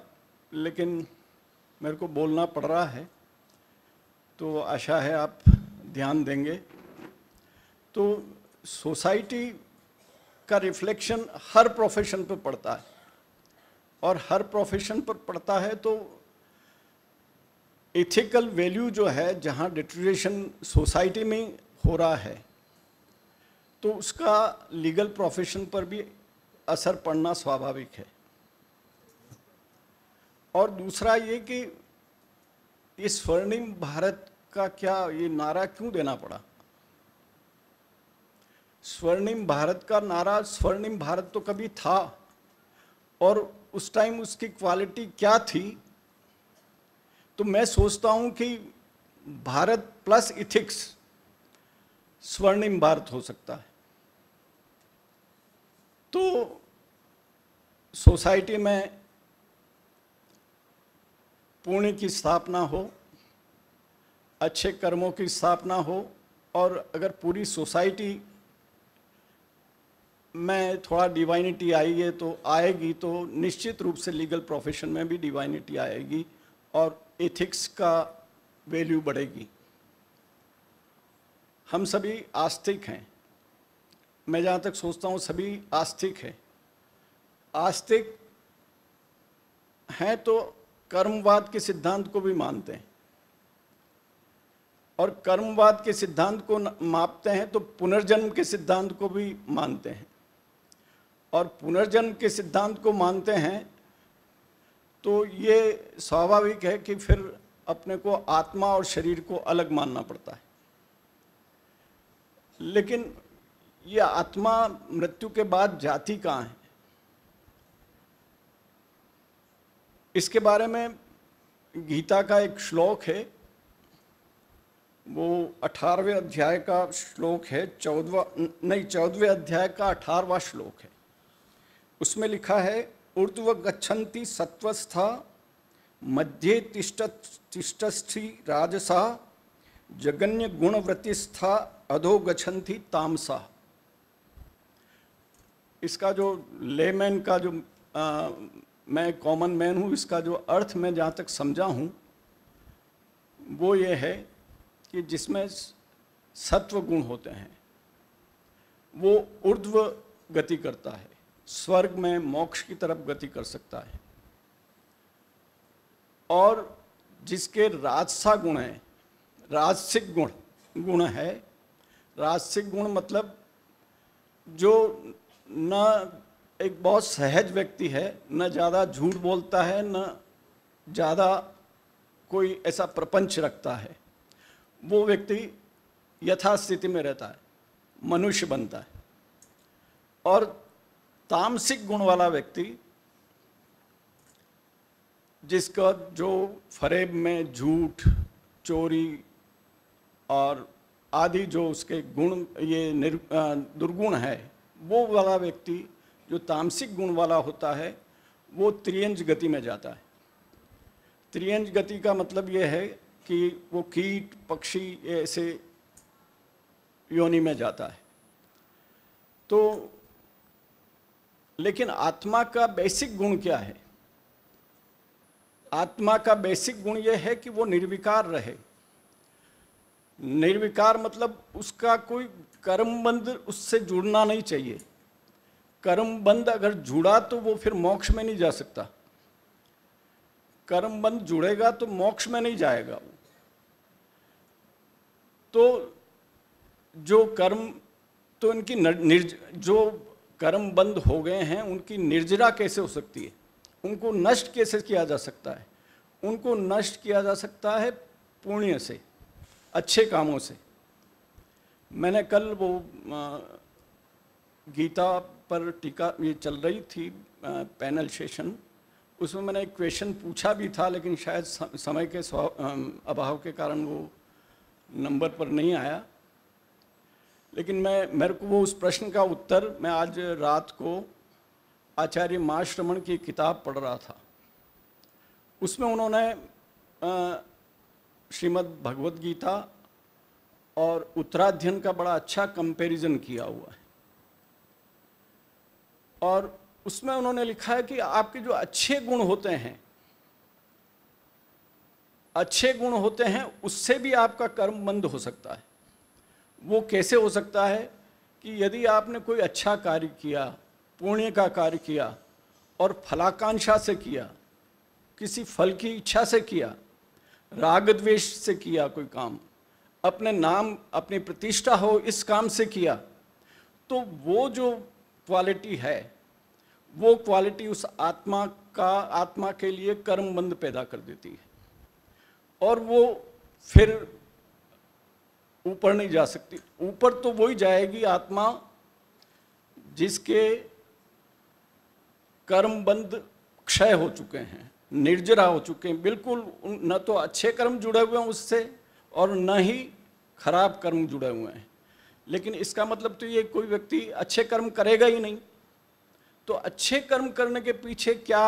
लेकिन मेरे को बोलना पड़ रहा है तो आशा है आप ध्यान देंगे तो सोसाइटी का रिफ्लेक्शन हर प्रोफेशन पर पड़ता है और हर प्रोफेशन पर पड़ता है तो एथिकल वैल्यू जो है जहाँ डिट्रेशन सोसाइटी में हो रहा है तो उसका लीगल प्रोफेशन पर भी असर पड़ना स्वाभाविक है और दूसरा ये कि इस स्वर्णिम भारत का क्या ये नारा क्यों देना पड़ा स्वर्णिम भारत का नारा स्वर्णिम भारत तो कभी था और उस टाइम उसकी क्वालिटी क्या थी तो मैं सोचता हूं कि भारत प्लस इथिक्स स्वर्णिम भारत हो सकता है तो सोसाइटी में पुण्य की स्थापना हो अच्छे कर्मों की स्थापना हो और अगर पूरी सोसाइटी में थोड़ा डिवाइनिटी आई है तो आएगी तो निश्चित रूप से लीगल प्रोफेशन में भी डिवाइनिटी आएगी और एथिक्स का वैल्यू बढ़ेगी हम सभी आस्तिक हैं मैं जहाँ तक सोचता हूँ सभी आस्तिक हैं आस्तिक हैं तो कर्मवाद के सिद्धांत को भी मानते हैं और कर्मवाद के सिद्धांत को मापते हैं तो पुनर्जन्म के सिद्धांत को भी मानते हैं और पुनर्जन्म के सिद्धांत को मानते हैं तो ये स्वाभाविक है कि फिर अपने को आत्मा और शरीर को अलग मानना पड़ता है लेकिन ये आत्मा मृत्यु के बाद जाति कहाँ है इसके बारे में गीता का एक श्लोक है वो अठारहवें अध्याय का श्लोक है चौदवा नहीं चौदहवें अध्याय का अठारवा श्लोक है उसमें लिखा है ऊर्ध्व गच्छन्ति सत्वस्था मध्ये तिष्ठ तिष्ठस्थि राजसा जगन्य गुणव्रतिस्था अधो गच्छन्ति तामसा इसका जो लेमैन का जो आ, मैं कॉमन मैन हूँ इसका जो अर्थ मैं जहाँ तक समझा हूँ वो ये है कि जिसमें सत्व गुण होते हैं वो ऊर्ध्व गति करता है स्वर्ग में मोक्ष की तरफ गति कर सकता है और जिसके राजसा गुण है राजसिक गुण गुण है राजसिक गुण मतलब जो न एक बहुत सहज व्यक्ति है न ज़्यादा झूठ बोलता है न ज़्यादा कोई ऐसा प्रपंच रखता है वो व्यक्ति यथास्थिति में रहता है मनुष्य बनता है और तामसिक गुण वाला व्यक्ति जिसका जो फरेब में झूठ चोरी और आदि जो उसके गुण ये दुर्गुण है वो वाला व्यक्ति जो तामसिक गुण वाला होता है वो त्रियंज गति में जाता है त्रियंज गति का मतलब ये है कि वो कीट पक्षी ऐसे योनि में जाता है तो लेकिन आत्मा का बेसिक गुण क्या है आत्मा का बेसिक गुण यह है कि वो निर्विकार रहे निर्विकार मतलब उसका कोई कर्मबंध उससे जुड़ना नहीं चाहिए कर्मबंध अगर जुड़ा तो वो फिर मोक्ष में नहीं जा सकता कर्मबंध जुड़ेगा तो मोक्ष में नहीं जाएगा तो जो कर्म तो इनकी निर्ज जो कर्म बंद हो गए हैं उनकी निर्जरा कैसे हो सकती है उनको नष्ट कैसे किया जा सकता है उनको नष्ट किया जा सकता है पुण्य से अच्छे कामों से मैंने कल वो गीता पर टीका ये चल रही थी पैनल सेशन उसमें मैंने एक क्वेश्चन पूछा भी था लेकिन शायद समय के अभाव के कारण वो नंबर पर नहीं आया लेकिन मैं मेरे को वो उस प्रश्न का उत्तर मैं आज रात को आचार्य माश्रमण की किताब पढ़ रहा था उसमें उन्होंने श्रीमद् भगवत गीता और उत्तराध्ययन का बड़ा अच्छा कंपैरिजन किया हुआ है और उसमें उन्होंने लिखा है कि आपके जो अच्छे गुण होते हैं अच्छे गुण होते हैं उससे भी आपका कर्म बंद हो सकता है वो कैसे हो सकता है कि यदि आपने कोई अच्छा कार्य किया पुण्य का कार्य किया और फलाकांक्षा से किया किसी फल की इच्छा से किया राग द्वेष से किया कोई काम अपने नाम अपनी प्रतिष्ठा हो इस काम से किया तो वो जो क्वालिटी है वो क्वालिटी उस आत्मा का आत्मा के लिए कर्मबंध पैदा कर देती है और वो फिर ऊपर नहीं जा सकती ऊपर तो वही जाएगी आत्मा जिसके कर्मबंद क्षय हो चुके हैं निर्जरा हो चुके हैं बिल्कुल न तो अच्छे कर्म जुड़े हुए हैं उससे और न ही खराब कर्म जुड़े हुए हैं लेकिन इसका मतलब तो ये कोई व्यक्ति अच्छे कर्म करेगा ही नहीं तो अच्छे कर्म करने के पीछे क्या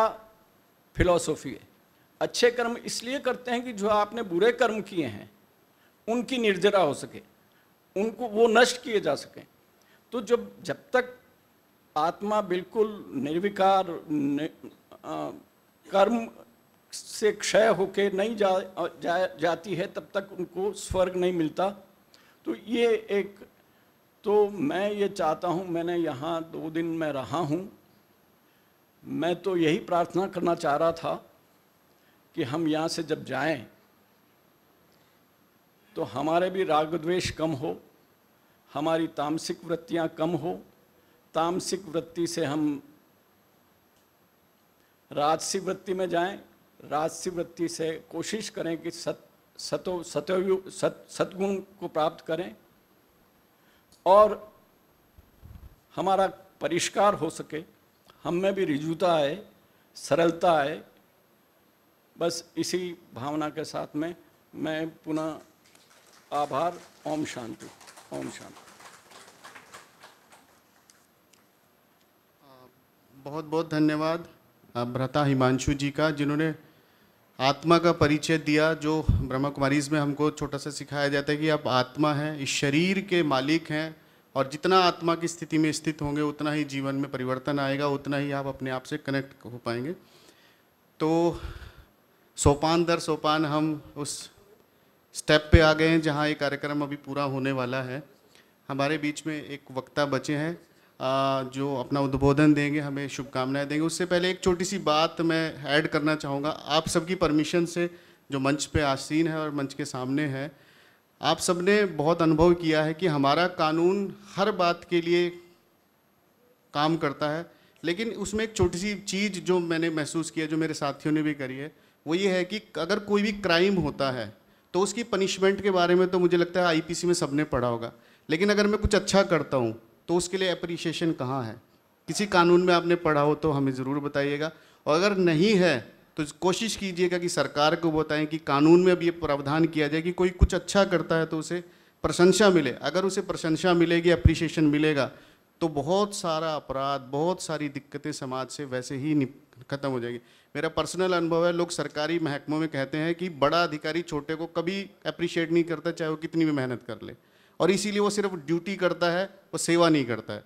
फिलॉसफी है अच्छे कर्म इसलिए करते हैं कि जो आपने बुरे कर्म किए हैं उनकी निर्जरा हो सके उनको वो नष्ट किए जा सकें तो जब जब तक आत्मा बिल्कुल निर्विकार नि, आ, कर्म से क्षय होके नहीं जा, जा जाती है तब तक उनको स्वर्ग नहीं मिलता तो ये एक तो मैं ये चाहता हूँ मैंने यहाँ दो दिन में रहा हूँ मैं तो यही प्रार्थना करना चाह रहा था कि हम यहाँ से जब जाएं तो हमारे भी राग द्वेष कम हो हमारी तामसिक वृत्तियां कम हो तामसिक वृत्ति से हम राजसी वृत्ति में जाएं राजसी वृत्ति से कोशिश करें कि सत सतो सतयु सत सदगुण को प्राप्त करें और हमारा परिष्कार हो सके हम में भी रिजुता आए सरलता आए बस इसी भावना के साथ में मैं पुनः आभार ओम शांति ओम शांति बहुत बहुत धन्यवाद भ्रता हिमांशु जी का जिन्होंने आत्मा का परिचय दिया जो ब्रह्मा कुमारीज में हमको छोटा सा सिखाया जाता है कि आप आत्मा हैं इस शरीर के मालिक हैं और जितना आत्मा की स्थिति में स्थित होंगे उतना ही जीवन में परिवर्तन आएगा उतना ही आप अपने आप से कनेक्ट हो पाएंगे तो सोपान दर सोपान हम उस स्टेप पे आ गए हैं जहाँ ये कार्यक्रम अभी पूरा होने वाला है हमारे बीच में एक वक्ता बचे हैं जो अपना उद्बोधन देंगे हमें शुभकामनाएं देंगे उससे पहले एक छोटी सी बात मैं ऐड करना चाहूँगा आप सबकी परमिशन से जो मंच पे आसीन है और मंच के सामने है आप सब ने बहुत अनुभव किया है कि हमारा कानून हर बात के लिए काम करता है लेकिन उसमें एक छोटी सी चीज़ जो मैंने महसूस किया जो मेरे साथियों ने भी करी है वो ये है कि अगर कोई भी क्राइम होता है तो उसकी पनिशमेंट के बारे में तो मुझे लगता है आईपीसी में सबने पढ़ा होगा लेकिन अगर मैं कुछ अच्छा करता हूँ तो उसके लिए अप्रिशिएशन कहाँ है किसी कानून में आपने पढ़ा हो तो हमें ज़रूर बताइएगा और अगर नहीं है तो कोशिश कीजिएगा कि सरकार को बताएं कि कानून में अब ये प्रावधान किया जाए कि कोई कुछ अच्छा करता है तो उसे प्रशंसा मिले अगर उसे प्रशंसा मिलेगी अप्रिशिएशन मिलेगा तो बहुत सारा अपराध बहुत सारी दिक्कतें समाज से वैसे ही ख़त्म हो जाएगी मेरा पर्सनल अनुभव है लोग सरकारी महकमों में कहते हैं कि बड़ा अधिकारी छोटे को कभी अप्रिशिएट नहीं करता चाहे वो कितनी भी मेहनत कर ले और इसीलिए वो सिर्फ ड्यूटी करता है वो सेवा नहीं करता है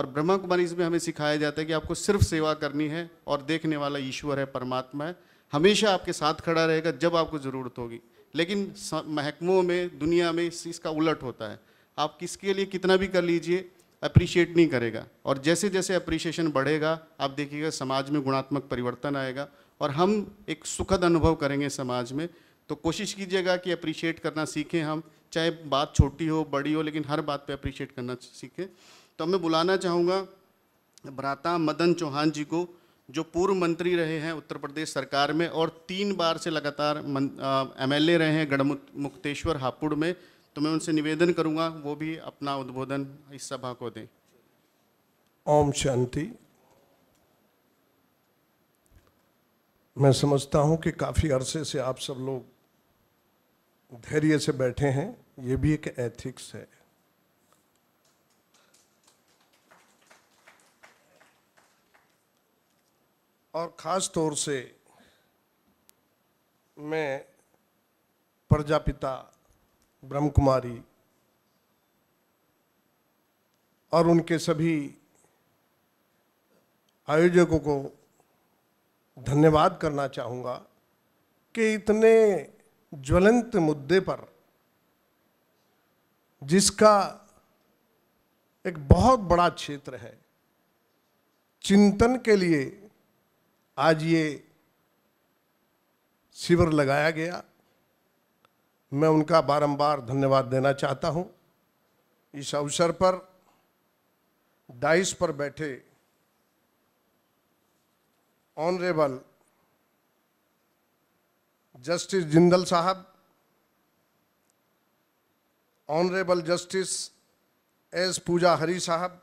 और ब्रह्मा कुमारी इसमें हमें सिखाया जाता है कि आपको सिर्फ सेवा करनी है और देखने वाला ईश्वर है परमात्मा है हमेशा आपके साथ खड़ा रहेगा जब आपको ज़रूरत होगी लेकिन महकमों में दुनिया में इसका उलट होता है आप किसके लिए कितना भी कर लीजिए अप्रिशिएट नहीं करेगा और जैसे जैसे अप्रिशिएशन बढ़ेगा आप देखिएगा समाज में गुणात्मक परिवर्तन आएगा और हम एक सुखद अनुभव करेंगे समाज में तो कोशिश कीजिएगा कि अप्रिशिएट करना सीखें हम चाहे बात छोटी हो बड़ी हो लेकिन हर बात पे अप्रिशिएट करना सीखें तो मैं बुलाना चाहूँगा भ्राता मदन चौहान जी को जो पूर्व मंत्री रहे हैं उत्तर प्रदेश सरकार में और तीन बार से लगातार एम रहे हैं गढ़मुक्तेश्वर हापुड़ में तो मैं उनसे निवेदन करूंगा वो भी अपना उद्बोधन इस सभा को दें ओम शांति मैं समझता हूं कि काफ़ी अरसे से आप सब लोग धैर्य से बैठे हैं ये भी एक एथिक्स है और ख़ास तौर से मैं प्रजापिता ब्रह्म कुमारी और उनके सभी आयोजकों को धन्यवाद करना चाहूँगा कि इतने ज्वलंत मुद्दे पर जिसका एक बहुत बड़ा क्षेत्र है चिंतन के लिए आज ये शिविर लगाया गया मैं उनका बारंबार धन्यवाद देना चाहता हूं इस अवसर पर डाइस पर बैठे ऑनरेबल जस्टिस जिंदल साहब honourable justice S Pooja Hari साहब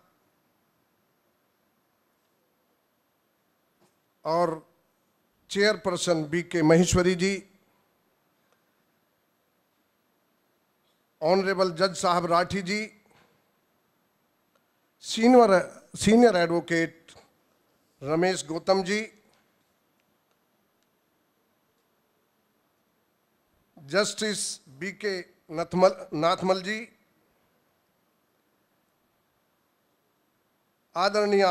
और चेयरपर्सन बी के महेश्वरी जी ऑनरेबल जज साहब Rathi ji senior senior advocate Ramesh Gautam ji justice B K Nathmal नाथमल जी आदरणीय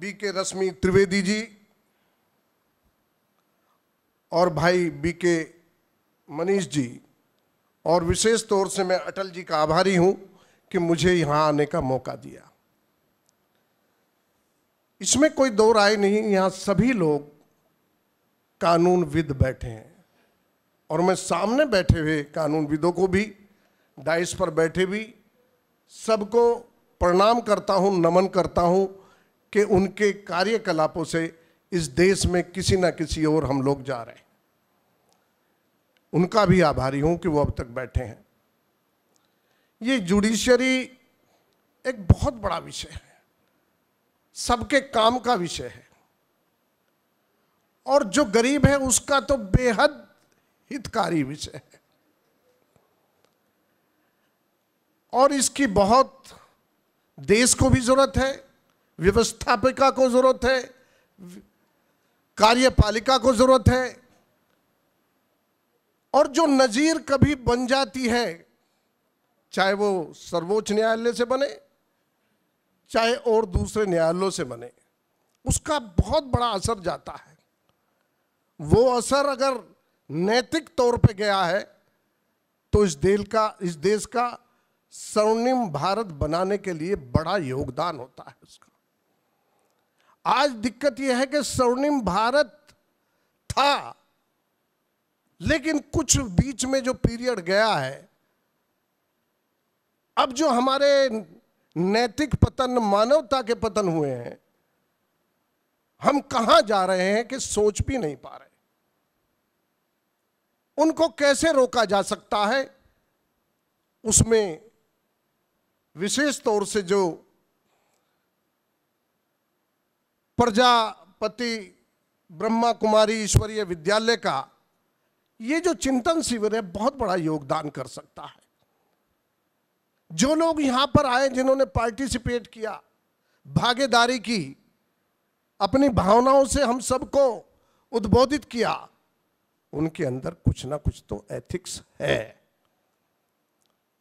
बी के रश्मि त्रिवेदी जी और भाई बी के मनीष जी और विशेष तौर से मैं अटल जी का आभारी हूं कि मुझे यहाँ आने का मौका दिया इसमें कोई दो राय नहीं यहाँ सभी लोग कानूनविद बैठे हैं और मैं सामने बैठे हुए कानूनविदों को भी डाइस पर बैठे भी सबको प्रणाम करता हूँ नमन करता हूँ कि उनके कार्यकलापों से इस देश में किसी ना किसी ओर हम लोग जा रहे हैं उनका भी आभारी हूं कि वो अब तक बैठे हैं ये जुडिशरी एक बहुत बड़ा विषय है सबके काम का विषय है और जो गरीब है उसका तो बेहद हितकारी विषय है और इसकी बहुत देश को भी जरूरत है व्यवस्थापिका को जरूरत है कार्यपालिका को जरूरत है और जो नज़ीर कभी बन जाती है चाहे वो सर्वोच्च न्यायालय से बने चाहे और दूसरे न्यायालयों से बने उसका बहुत बड़ा असर जाता है वो असर अगर नैतिक तौर पे गया है तो इस देश का इस देश का स्वर्णिम भारत बनाने के लिए बड़ा योगदान होता है उसका आज दिक्कत यह है कि स्वर्णिम भारत था लेकिन कुछ बीच में जो पीरियड गया है अब जो हमारे नैतिक पतन मानवता के पतन हुए हैं हम कहां जा रहे हैं कि सोच भी नहीं पा रहे उनको कैसे रोका जा सकता है उसमें विशेष तौर से जो प्रजापति ब्रह्मा कुमारी ईश्वरीय विद्यालय का ये जो चिंतन शिविर है बहुत बड़ा योगदान कर सकता है जो लोग यहां पर आए जिन्होंने पार्टिसिपेट किया भागीदारी की अपनी भावनाओं से हम सबको उद्बोधित किया उनके अंदर कुछ ना कुछ तो एथिक्स है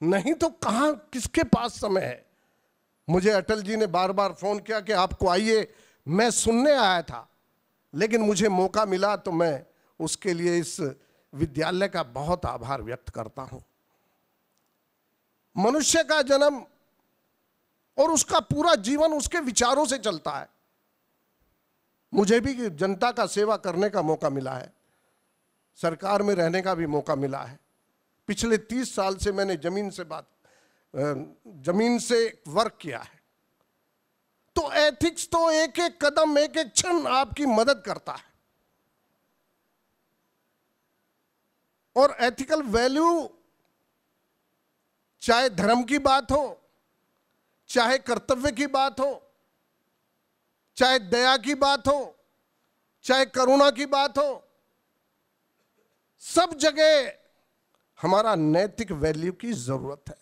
नहीं तो कहां किसके पास समय है मुझे अटल जी ने बार बार फोन किया कि आपको आइए मैं सुनने आया था लेकिन मुझे मौका मिला तो मैं उसके लिए इस विद्यालय का बहुत आभार व्यक्त करता हूं मनुष्य का जन्म और उसका पूरा जीवन उसके विचारों से चलता है मुझे भी जनता का सेवा करने का मौका मिला है सरकार में रहने का भी मौका मिला है पिछले तीस साल से मैंने जमीन से बात जमीन से वर्क किया है तो एथिक्स तो एक एक कदम एक एक क्षण आपकी मदद करता है और एथिकल वैल्यू चाहे धर्म की बात हो चाहे कर्तव्य की बात हो चाहे दया की बात हो चाहे करुणा की बात हो सब जगह हमारा नैतिक वैल्यू की जरूरत है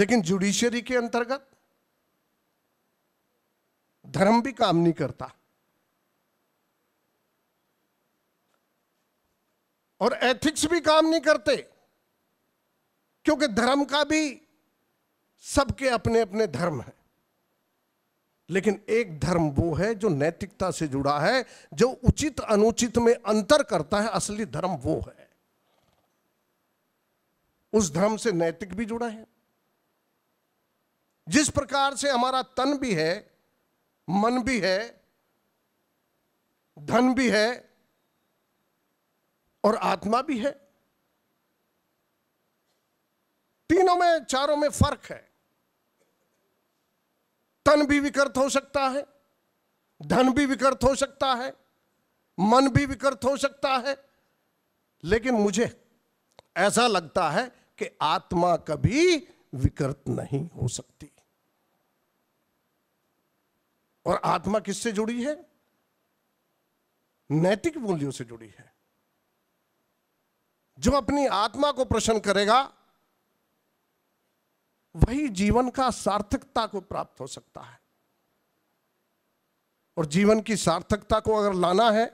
लेकिन जुडिशियरी के अंतर्गत धर्म भी काम नहीं करता और एथिक्स भी काम नहीं करते क्योंकि धर्म का भी सबके अपने अपने धर्म हैं लेकिन एक धर्म वो है जो नैतिकता से जुड़ा है जो उचित अनुचित में अंतर करता है असली धर्म वो है उस धर्म से नैतिक भी जुड़ा है जिस प्रकार से हमारा तन भी है मन भी है धन भी है और आत्मा भी है तीनों में चारों में फर्क है तन भी विकृत हो सकता है धन भी विकृत हो सकता है मन भी विकृत हो सकता है लेकिन मुझे ऐसा लगता है कि आत्मा कभी विकृत नहीं हो सकती और आत्मा किससे जुड़ी है नैतिक मूल्यों से जुड़ी है जो अपनी आत्मा को प्रसन्न करेगा वही जीवन का सार्थकता को प्राप्त हो सकता है और जीवन की सार्थकता को अगर लाना है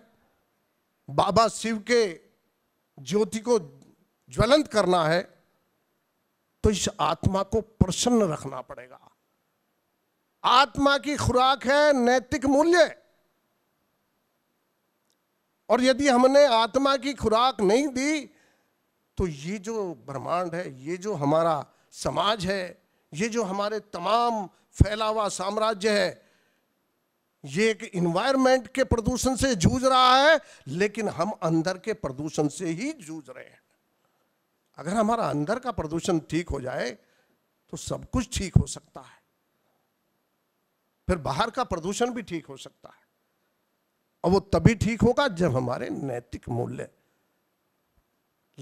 बाबा शिव के ज्योति को ज्वलंत करना है तो इस आत्मा को प्रसन्न रखना पड़ेगा आत्मा की खुराक है नैतिक मूल्य और यदि हमने आत्मा की खुराक नहीं दी तो ये जो ब्रह्मांड है ये जो हमारा समाज है ये जो हमारे तमाम फैलावा साम्राज्य है ये एक इन्वायरमेंट के प्रदूषण से जूझ रहा है लेकिन हम अंदर के प्रदूषण से ही जूझ रहे हैं अगर हमारा अंदर का प्रदूषण ठीक हो जाए तो सब कुछ ठीक हो सकता है फिर बाहर का प्रदूषण भी ठीक हो सकता है और वो तभी ठीक होगा जब हमारे नैतिक मूल्य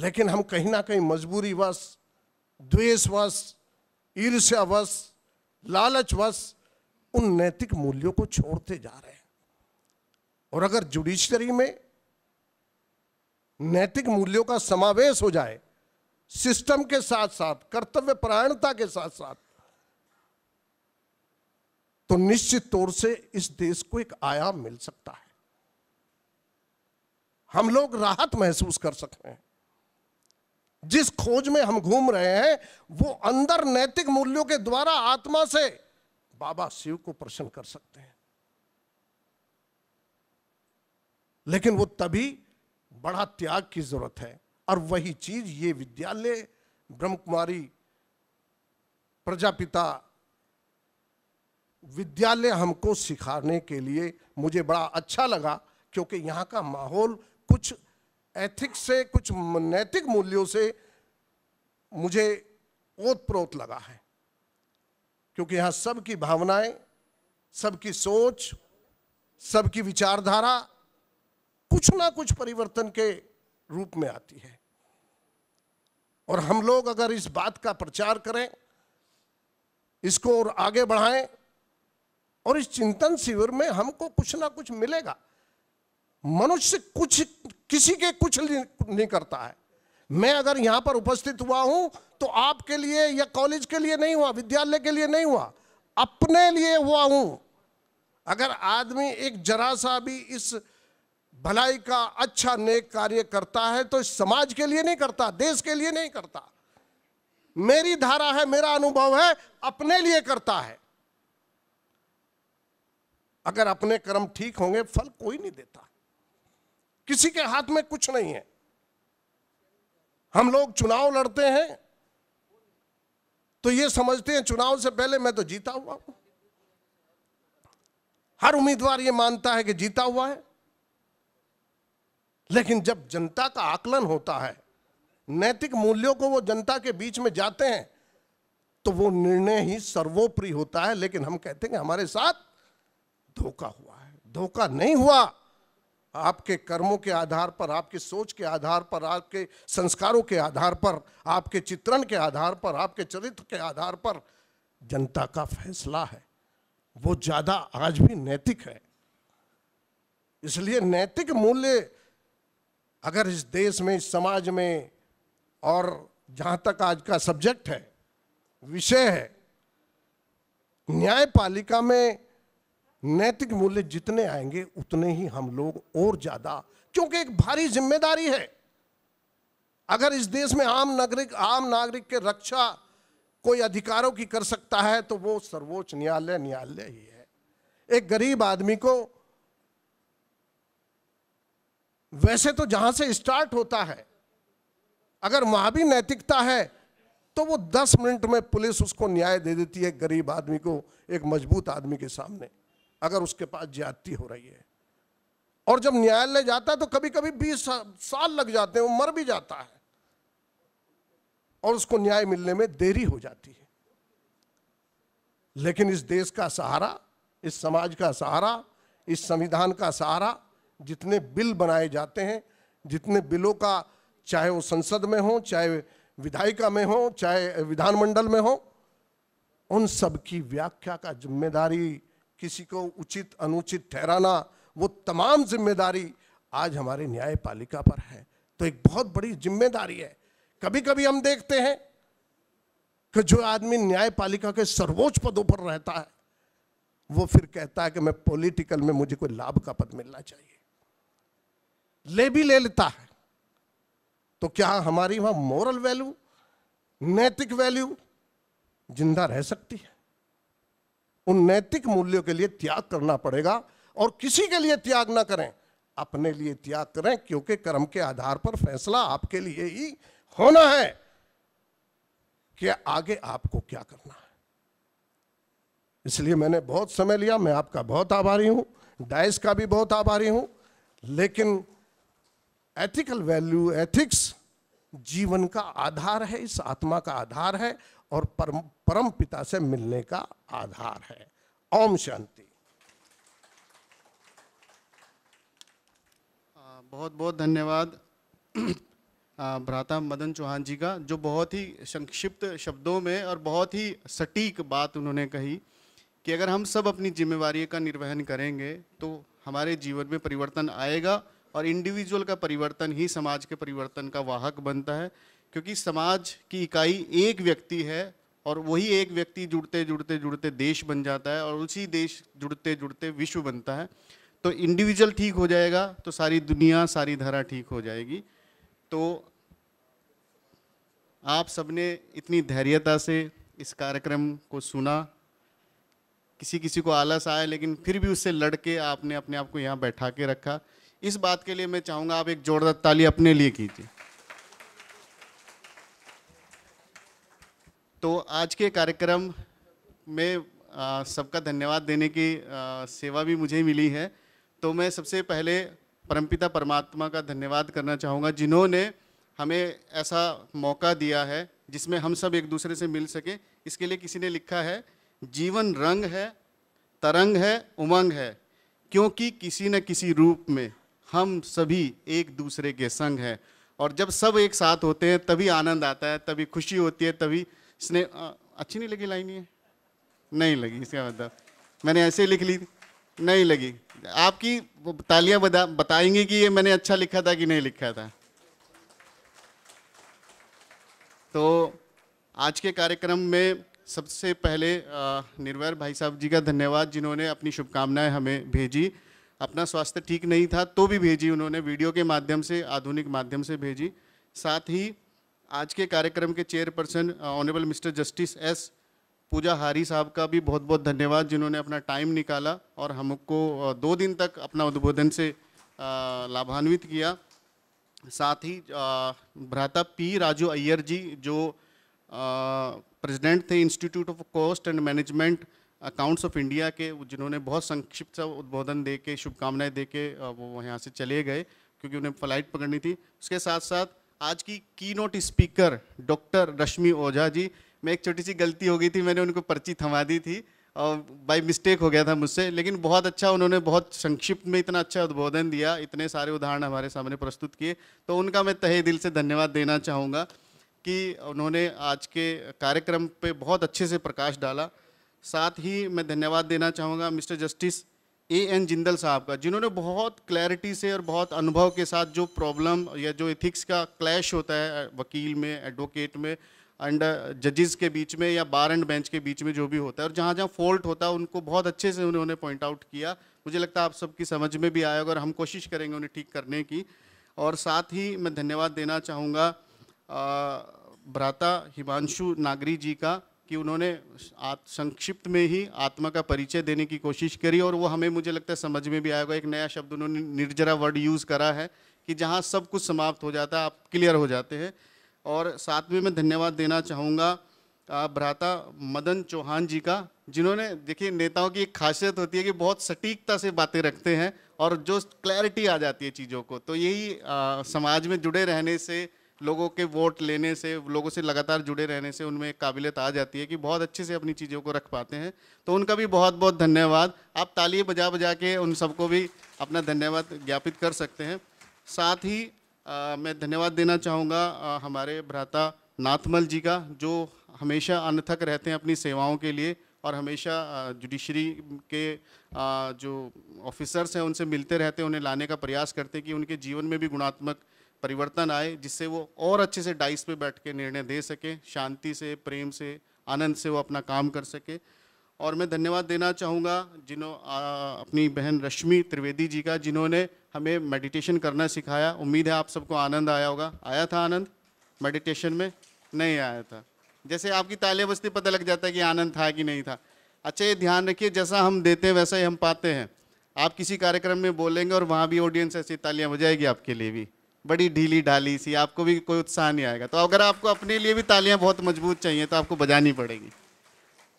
लेकिन हम कहीं ना कहीं मजबूरीवश द्वेषवश ईर्ष्यावश लालचवश उन नैतिक मूल्यों को छोड़ते जा रहे हैं और अगर जुडिशरी में नैतिक मूल्यों का समावेश हो जाए सिस्टम के साथ साथ कर्तव्य परायणता के साथ साथ तो निश्चित तौर से इस देश को एक आयाम मिल सकता है हम लोग राहत महसूस कर सकते हैं जिस खोज में हम घूम रहे हैं वो अंदर नैतिक मूल्यों के द्वारा आत्मा से बाबा शिव को प्रश्न कर सकते हैं लेकिन वो तभी बड़ा त्याग की जरूरत है और वही चीज ये विद्यालय ब्रह्म कुमारी प्रजापिता विद्यालय हमको सिखाने के लिए मुझे बड़ा अच्छा लगा क्योंकि यहाँ का माहौल कुछ एथिक्स से कुछ नैतिक मूल्यों से मुझे ओत प्रोत लगा है क्योंकि यहां सबकी भावनाएं सबकी सोच सबकी विचारधारा कुछ ना कुछ परिवर्तन के रूप में आती है और हम लोग अगर इस बात का प्रचार करें इसको और आगे बढ़ाएं और इस चिंतन शिविर में हमको कुछ ना कुछ मिलेगा मनुष्य कुछ किसी के कुछ नहीं करता है मैं अगर यहां पर उपस्थित हुआ हूं तो आपके लिए या कॉलेज के लिए नहीं हुआ विद्यालय के लिए नहीं हुआ अपने लिए हुआ हूं अगर आदमी एक जरा सा भी इस भलाई का अच्छा नेक कार्य करता है तो समाज के लिए नहीं करता देश के लिए नहीं करता मेरी धारा है मेरा अनुभव है अपने लिए करता है अगर अपने कर्म ठीक होंगे फल कोई नहीं देता किसी के हाथ में कुछ नहीं है हम लोग चुनाव लड़ते हैं तो ये समझते हैं चुनाव से पहले मैं तो जीता हुआ हूं हर उम्मीदवार ये मानता है कि जीता हुआ है लेकिन जब जनता का आकलन होता है नैतिक मूल्यों को वो जनता के बीच में जाते हैं तो वो निर्णय ही सर्वोपरि होता है लेकिन हम कहते हैं कि हमारे साथ धोखा हुआ है धोखा नहीं हुआ आपके कर्मों के आधार पर आपकी सोच के आधार पर आपके संस्कारों के आधार पर आपके चित्रण के आधार पर आपके चरित्र के आधार पर जनता का फैसला है वो ज़्यादा आज भी नैतिक है इसलिए नैतिक मूल्य अगर इस देश में इस समाज में और जहाँ तक आज का सब्जेक्ट है विषय है न्यायपालिका में नैतिक मूल्य जितने आएंगे उतने ही हम लोग और ज्यादा क्योंकि एक भारी जिम्मेदारी है अगर इस देश में आम नागरिक आम नागरिक के रक्षा कोई अधिकारों की कर सकता है तो वो सर्वोच्च न्यायालय न्यायालय ही है एक गरीब आदमी को वैसे तो जहां से स्टार्ट होता है अगर वहां भी नैतिकता है तो वो दस मिनट में पुलिस उसको न्याय दे देती है गरीब आदमी को एक मजबूत आदमी के सामने अगर उसके पास ज्यादती हो रही है और जब न्यायालय जाता है तो कभी कभी बीस साल लग जाते हैं वो मर भी जाता है और उसको न्याय मिलने में देरी हो जाती है लेकिन इस देश का सहारा इस समाज का सहारा इस संविधान का सहारा जितने बिल बनाए जाते हैं जितने बिलों का चाहे वो संसद में हो चाहे विधायिका में हो चाहे विधानमंडल में हो उन सब की व्याख्या का जिम्मेदारी किसी को उचित अनुचित ठहराना वो तमाम जिम्मेदारी आज हमारे न्यायपालिका पर है तो एक बहुत बड़ी जिम्मेदारी है कभी कभी हम देखते हैं कि जो आदमी न्यायपालिका के सर्वोच्च पदों पर रहता है वो फिर कहता है कि मैं पॉलिटिकल में मुझे कोई लाभ का पद मिलना चाहिए ले भी ले लेता है तो क्या हमारी वहां मॉरल वैल्यू नैतिक वैल्यू जिंदा रह सकती है उन नैतिक मूल्यों के लिए त्याग करना पड़ेगा और किसी के लिए त्याग ना करें अपने लिए त्याग करें क्योंकि कर्म के आधार पर फैसला आपके लिए ही होना है कि आगे आपको क्या करना है इसलिए मैंने बहुत समय लिया मैं आपका बहुत आभारी हूं डाइस का भी बहुत आभारी हूं लेकिन एथिकल वैल्यू एथिक्स जीवन का आधार है इस आत्मा का आधार है और परम परम पिता से मिलने का आधार है ओम शांति बहुत बहुत धन्यवाद भ्राता मदन चौहान जी का जो बहुत ही संक्षिप्त शब्दों में और बहुत ही सटीक बात उन्होंने कही कि अगर हम सब अपनी जिम्मेवार का निर्वहन करेंगे तो हमारे जीवन में परिवर्तन आएगा और इंडिविजुअल का परिवर्तन ही समाज के परिवर्तन का वाहक बनता है क्योंकि समाज की इकाई एक व्यक्ति है और वही एक व्यक्ति जुड़ते जुड़ते जुड़ते देश बन जाता है और उसी देश जुड़ते जुड़ते विश्व बनता है तो इंडिविजुअल ठीक हो जाएगा तो सारी दुनिया सारी धारा ठीक हो जाएगी तो आप सबने इतनी धैर्यता से इस कार्यक्रम को सुना किसी किसी को आलस आया लेकिन फिर भी उससे लड़ के आपने अपने आप को यहाँ बैठा के रखा इस बात के लिए मैं चाहूँगा आप एक जोरदार ताली अपने लिए कीजिए तो आज के कार्यक्रम में सबका धन्यवाद देने की आ, सेवा भी मुझे मिली है तो मैं सबसे पहले परमपिता परमात्मा का धन्यवाद करना चाहूँगा जिन्होंने हमें ऐसा मौका दिया है जिसमें हम सब एक दूसरे से मिल सकें इसके लिए किसी ने लिखा है जीवन रंग है तरंग है उमंग है क्योंकि किसी न किसी रूप में हम सभी एक दूसरे के संग हैं और जब सब एक साथ होते हैं तभी आनंद आता है तभी खुशी होती है तभी इसने आ, अच्छी नहीं लगी लाइन ये नहीं लगी इसका मतलब मैंने ऐसे लिख ली नहीं लगी आपकी तालियां बता बताएंगी कि ये मैंने अच्छा लिखा था कि नहीं लिखा था तो आज के कार्यक्रम में सबसे पहले निर्वैर भाई साहब जी का धन्यवाद जिन्होंने अपनी शुभकामनाएं हमें भेजी अपना स्वास्थ्य ठीक नहीं था तो भी भेजी उन्होंने वीडियो के माध्यम से आधुनिक माध्यम से भेजी साथ ही आज के कार्यक्रम के chairperson honourable mister justice S Pooja Hari साहब का भी बहुत बहुत धन्यवाद जिन्होंने अपना टाइम निकाला और हमको दो दिन तक अपना उद्बोधन से लाभान्वित किया साथ ही भ्राता पी राजू अय्यर जी जो प्रेसिडेंट थे institute of cost and management accounts of India के जिन्होंने बहुत संक्षिप्त सा उद्बोधन दे के शुभकामनाएँ दे के वो यहाँ से चले गए क्योंकि उन्हें फ्लाइट पकड़नी थी उसके साथ साथ आज की keynote speaker doctor Rashmi Ojha ji मैं एक छोटी सी गलती हो गई थी मैंने उनको पर्ची थमा दी थी और बाई मिस्टेक हो गया था मुझसे लेकिन बहुत अच्छा उन्होंने बहुत संक्षिप्त में इतना अच्छा उद्बोधन दिया इतने सारे उदाहरण हमारे सामने प्रस्तुत किए तो उनका मैं तहे दिल से धन्यवाद देना चाहूँगा कि उन्होंने आज के कार्यक्रम पर बहुत अच्छे से प्रकाश डाला साथ ही मैं धन्यवाद देना चाहूँगा mister justice A N Jindal साहब का जिन्होंने बहुत क्लैरिटी से और बहुत अनुभव के साथ जो प्रॉब्लम या जो एथिक्स का क्लैश होता है वकील में एडवोकेट में एंड जजेस uh, के बीच में या बार एंड बेंच के बीच में जो भी होता है और जहाँ जहाँ फॉल्ट होता है उनको बहुत अच्छे से उन्होंने पॉइंट आउट किया मुझे लगता है आप सबकी समझ में भी आएगा और हम कोशिश करेंगे उन्हें ठीक करने की और साथ ही मैं धन्यवाद देना चाहूँगा uh, भ्राता हिमांशु नागरी जी का कि उन्होंने संक्षिप्त में ही आत्मा का परिचय देने की कोशिश करी और वो हमें मुझे लगता है समझ में भी आएगा एक नया शब्द उन्होंने निर्जरा वर्ड यूज़ करा है कि जहाँ सब कुछ समाप्त हो जाता है आप क्लियर हो जाते हैं और साथ में मैं धन्यवाद देना चाहूँगा भ्राता मदन चौहान जी का जिन्होंने देखिए नेताओं की एक खासियत होती है कि बहुत सटीकता से बातें रखते हैं और जो क्लैरिटी आ जाती है चीज़ों को तो यही समाज में जुड़े रहने से लोगों के वोट लेने से लोगों से लगातार जुड़े रहने से उनमें एक काबिलियत आ जाती है कि बहुत अच्छे से अपनी चीज़ों को रख पाते हैं तो उनका भी बहुत बहुत धन्यवाद आप ताली बजा बजा के उन सबको भी अपना धन्यवाद ज्ञापित कर सकते हैं साथ ही आ, मैं धन्यवाद देना चाहूँगा हमारे भ्राता नाथमल जी का जो हमेशा अनथक रहते हैं अपनी सेवाओं के लिए और हमेशा जुडिशरी के जो ऑफिसर्स हैं उनसे मिलते रहते हैं उन्हें लाने का प्रयास करते हैं कि उनके जीवन में भी गुणात्मक परिवर्तन आए जिससे वो और अच्छे से डाइस पे बैठ के निर्णय दे सके शांति से प्रेम से आनंद से वो अपना काम कर सके और मैं धन्यवाद देना चाहूँगा जिन्हों अपनी बहन रश्मि त्रिवेदी जी का जिन्होंने हमें मेडिटेशन करना सिखाया उम्मीद है आप सबको आनंद आया होगा आया था आनंद मेडिटेशन में नहीं आया था जैसे आपकी ताले बस्ती पता लग जाता है कि आनंद था कि नहीं था अच्छा ये ध्यान रखिए जैसा हम देते हैं वैसा ही हम पाते हैं आप किसी कार्यक्रम में बोलेंगे और वहाँ भी ऑडियंस ऐसी तालियाँ बजाएगी आपके लिए भी बड़ी ढीली ढाली सी आपको भी कोई उत्साह नहीं आएगा तो अगर आपको अपने लिए भी तालियां बहुत मजबूत चाहिए तो आपको बजानी पड़ेगी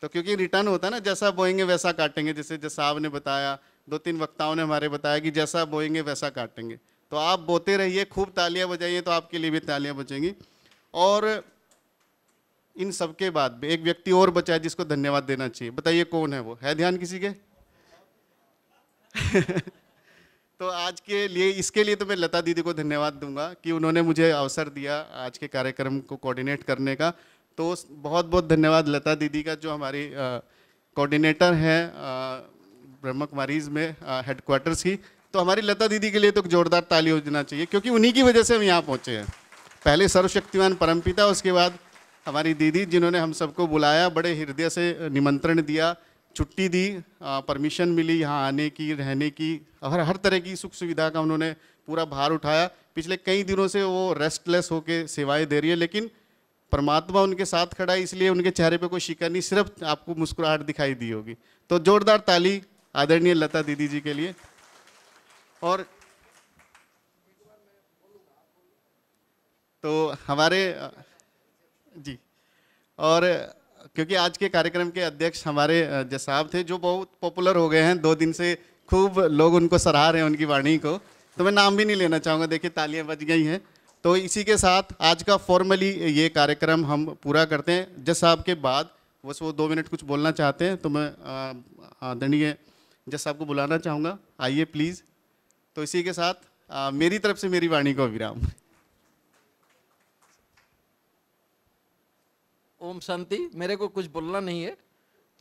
तो क्योंकि रिटर्न होता है ना जैसा बोएंगे वैसा काटेंगे जैसे जैसा आपने बताया दो तीन वक्ताओं ने हमारे बताया कि जैसा बोएंगे वैसा काटेंगे तो आप बोते रहिए खूब तालियां बजाइए तो आपके लिए भी तालियां बजेंगी और इन सबके बाद भी एक व्यक्ति और बचा है जिसको धन्यवाद देना चाहिए बताइए कौन है वो है ध्यान किसी के तो आज के लिए इसके लिए तो मैं लता दीदी को धन्यवाद दूंगा कि उन्होंने मुझे अवसर दिया आज के कार्यक्रम को कोऑर्डिनेट करने का तो बहुत बहुत धन्यवाद लता दीदी का जो हमारी कोऑर्डिनेटर हैं ब्रह्म कुमारीज में हेडक्वार्टर्स की तो हमारी लता दीदी के लिए तो जोरदार ताली हो जाना चाहिए क्योंकि उन्हीं की वजह से हम यहाँ पहुँचे हैं पहले सर्वशक्तिमान परमपिता उसके बाद हमारी दीदी जिन्होंने हम सबको बुलाया बड़े हृदय से निमंत्रण दिया छुट्टी दी परमिशन मिली यहाँ आने की रहने की हर हर तरह की सुख सुविधा का उन्होंने पूरा भार उठाया पिछले कई दिनों से वो रेस्टलेस होकर सेवाएं दे रही है लेकिन परमात्मा उनके साथ खड़ा है इसलिए उनके चेहरे पे कोई शिकर नहीं सिर्फ आपको मुस्कुराहट दिखाई दी होगी तो जोरदार ताली आदरणीय लता दीदी जी के लिए और तो हमारे जी और क्योंकि आज के कार्यक्रम के अध्यक्ष हमारे जसाब थे जो बहुत पॉपुलर हो गए हैं दो दिन से खूब लोग उनको सराह रहे हैं उनकी वाणी को तो मैं नाम भी नहीं लेना चाहूँगा देखिए तालियाँ बज गई हैं तो इसी के साथ आज का फॉर्मली ये कार्यक्रम हम पूरा करते हैं जज साहब के बाद बस वो दो मिनट कुछ बोलना चाहते हैं तो मैं आदरणीय जस साहब को बुलाना चाहूँगा आइए प्लीज़ तो इसी के साथ आ, मेरी तरफ से मेरी वाणी को विराम ओम शांति मेरे को कुछ बोलना नहीं है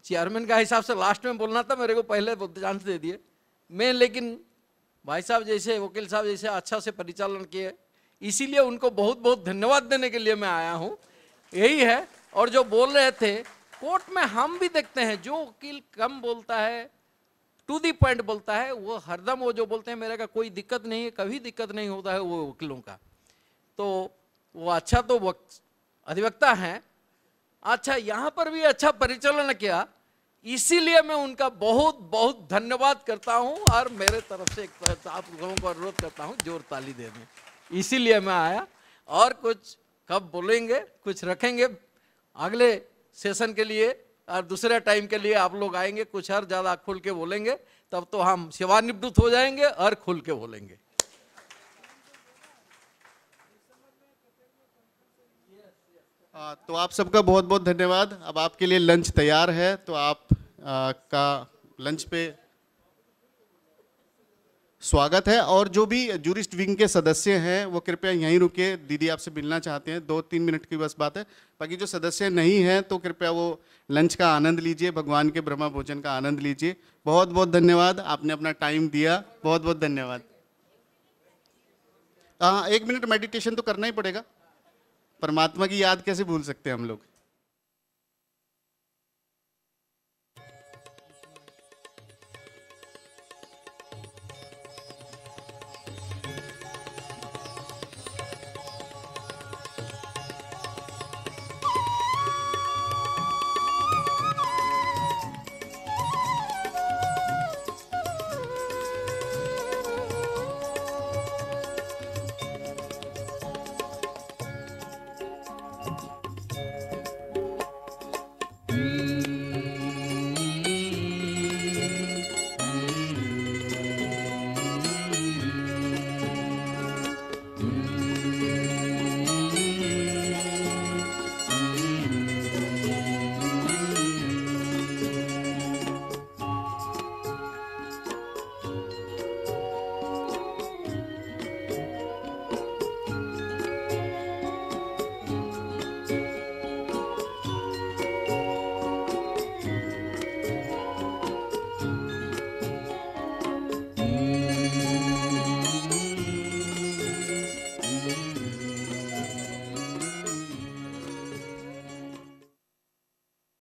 चेयरमैन का हिसाब से लास्ट में बोलना था मेरे को पहले चांस दे दिए मैं लेकिन भाई साहब जैसे वकील साहब जैसे अच्छा से परिचालन किए इसीलिए उनको बहुत बहुत धन्यवाद देने के लिए मैं आया हूँ यही है और जो बोल रहे थे कोर्ट में हम भी देखते हैं जो वकील कम बोलता है टू दी पॉइंट बोलता है वो हरदम वो जो बोलते हैं मेरे का कोई दिक्कत नहीं है कभी दिक्कत नहीं होता है वो वकीलों का तो वो अच्छा तो वक्त अधिवक्ता हैं अच्छा यहाँ पर भी अच्छा परिचालन किया इसीलिए मैं उनका बहुत बहुत धन्यवाद करता हूँ और मेरे तरफ से एक आप लोगों को अनुरोध करता हूँ जोर ताली देने इसीलिए मैं आया और कुछ कब बोलेंगे कुछ रखेंगे अगले सेशन के लिए और दूसरे टाइम के लिए आप लोग आएंगे कुछ और ज़्यादा खुल के बोलेंगे तब तो हम सेवानिवृत्त हो जाएंगे और खुल के बोलेंगे तो आप सबका बहुत बहुत धन्यवाद अब आपके लिए लंच तैयार है तो आप आ, का लंच पे स्वागत है और जो भी जूरिस्ट विंग के सदस्य हैं वो कृपया यहीं रुके दीदी आपसे मिलना चाहते हैं दो तीन मिनट की बस बात है बाकी जो सदस्य नहीं हैं तो कृपया वो लंच का आनंद लीजिए भगवान के ब्रह्मा भोजन का आनंद लीजिए बहुत बहुत धन्यवाद आपने अपना टाइम दिया बहुत बहुत धन्यवाद हाँ एक मिनट मेडिटेशन तो करना ही पड़ेगा परमात्मा की याद कैसे भूल सकते हैं हम लोग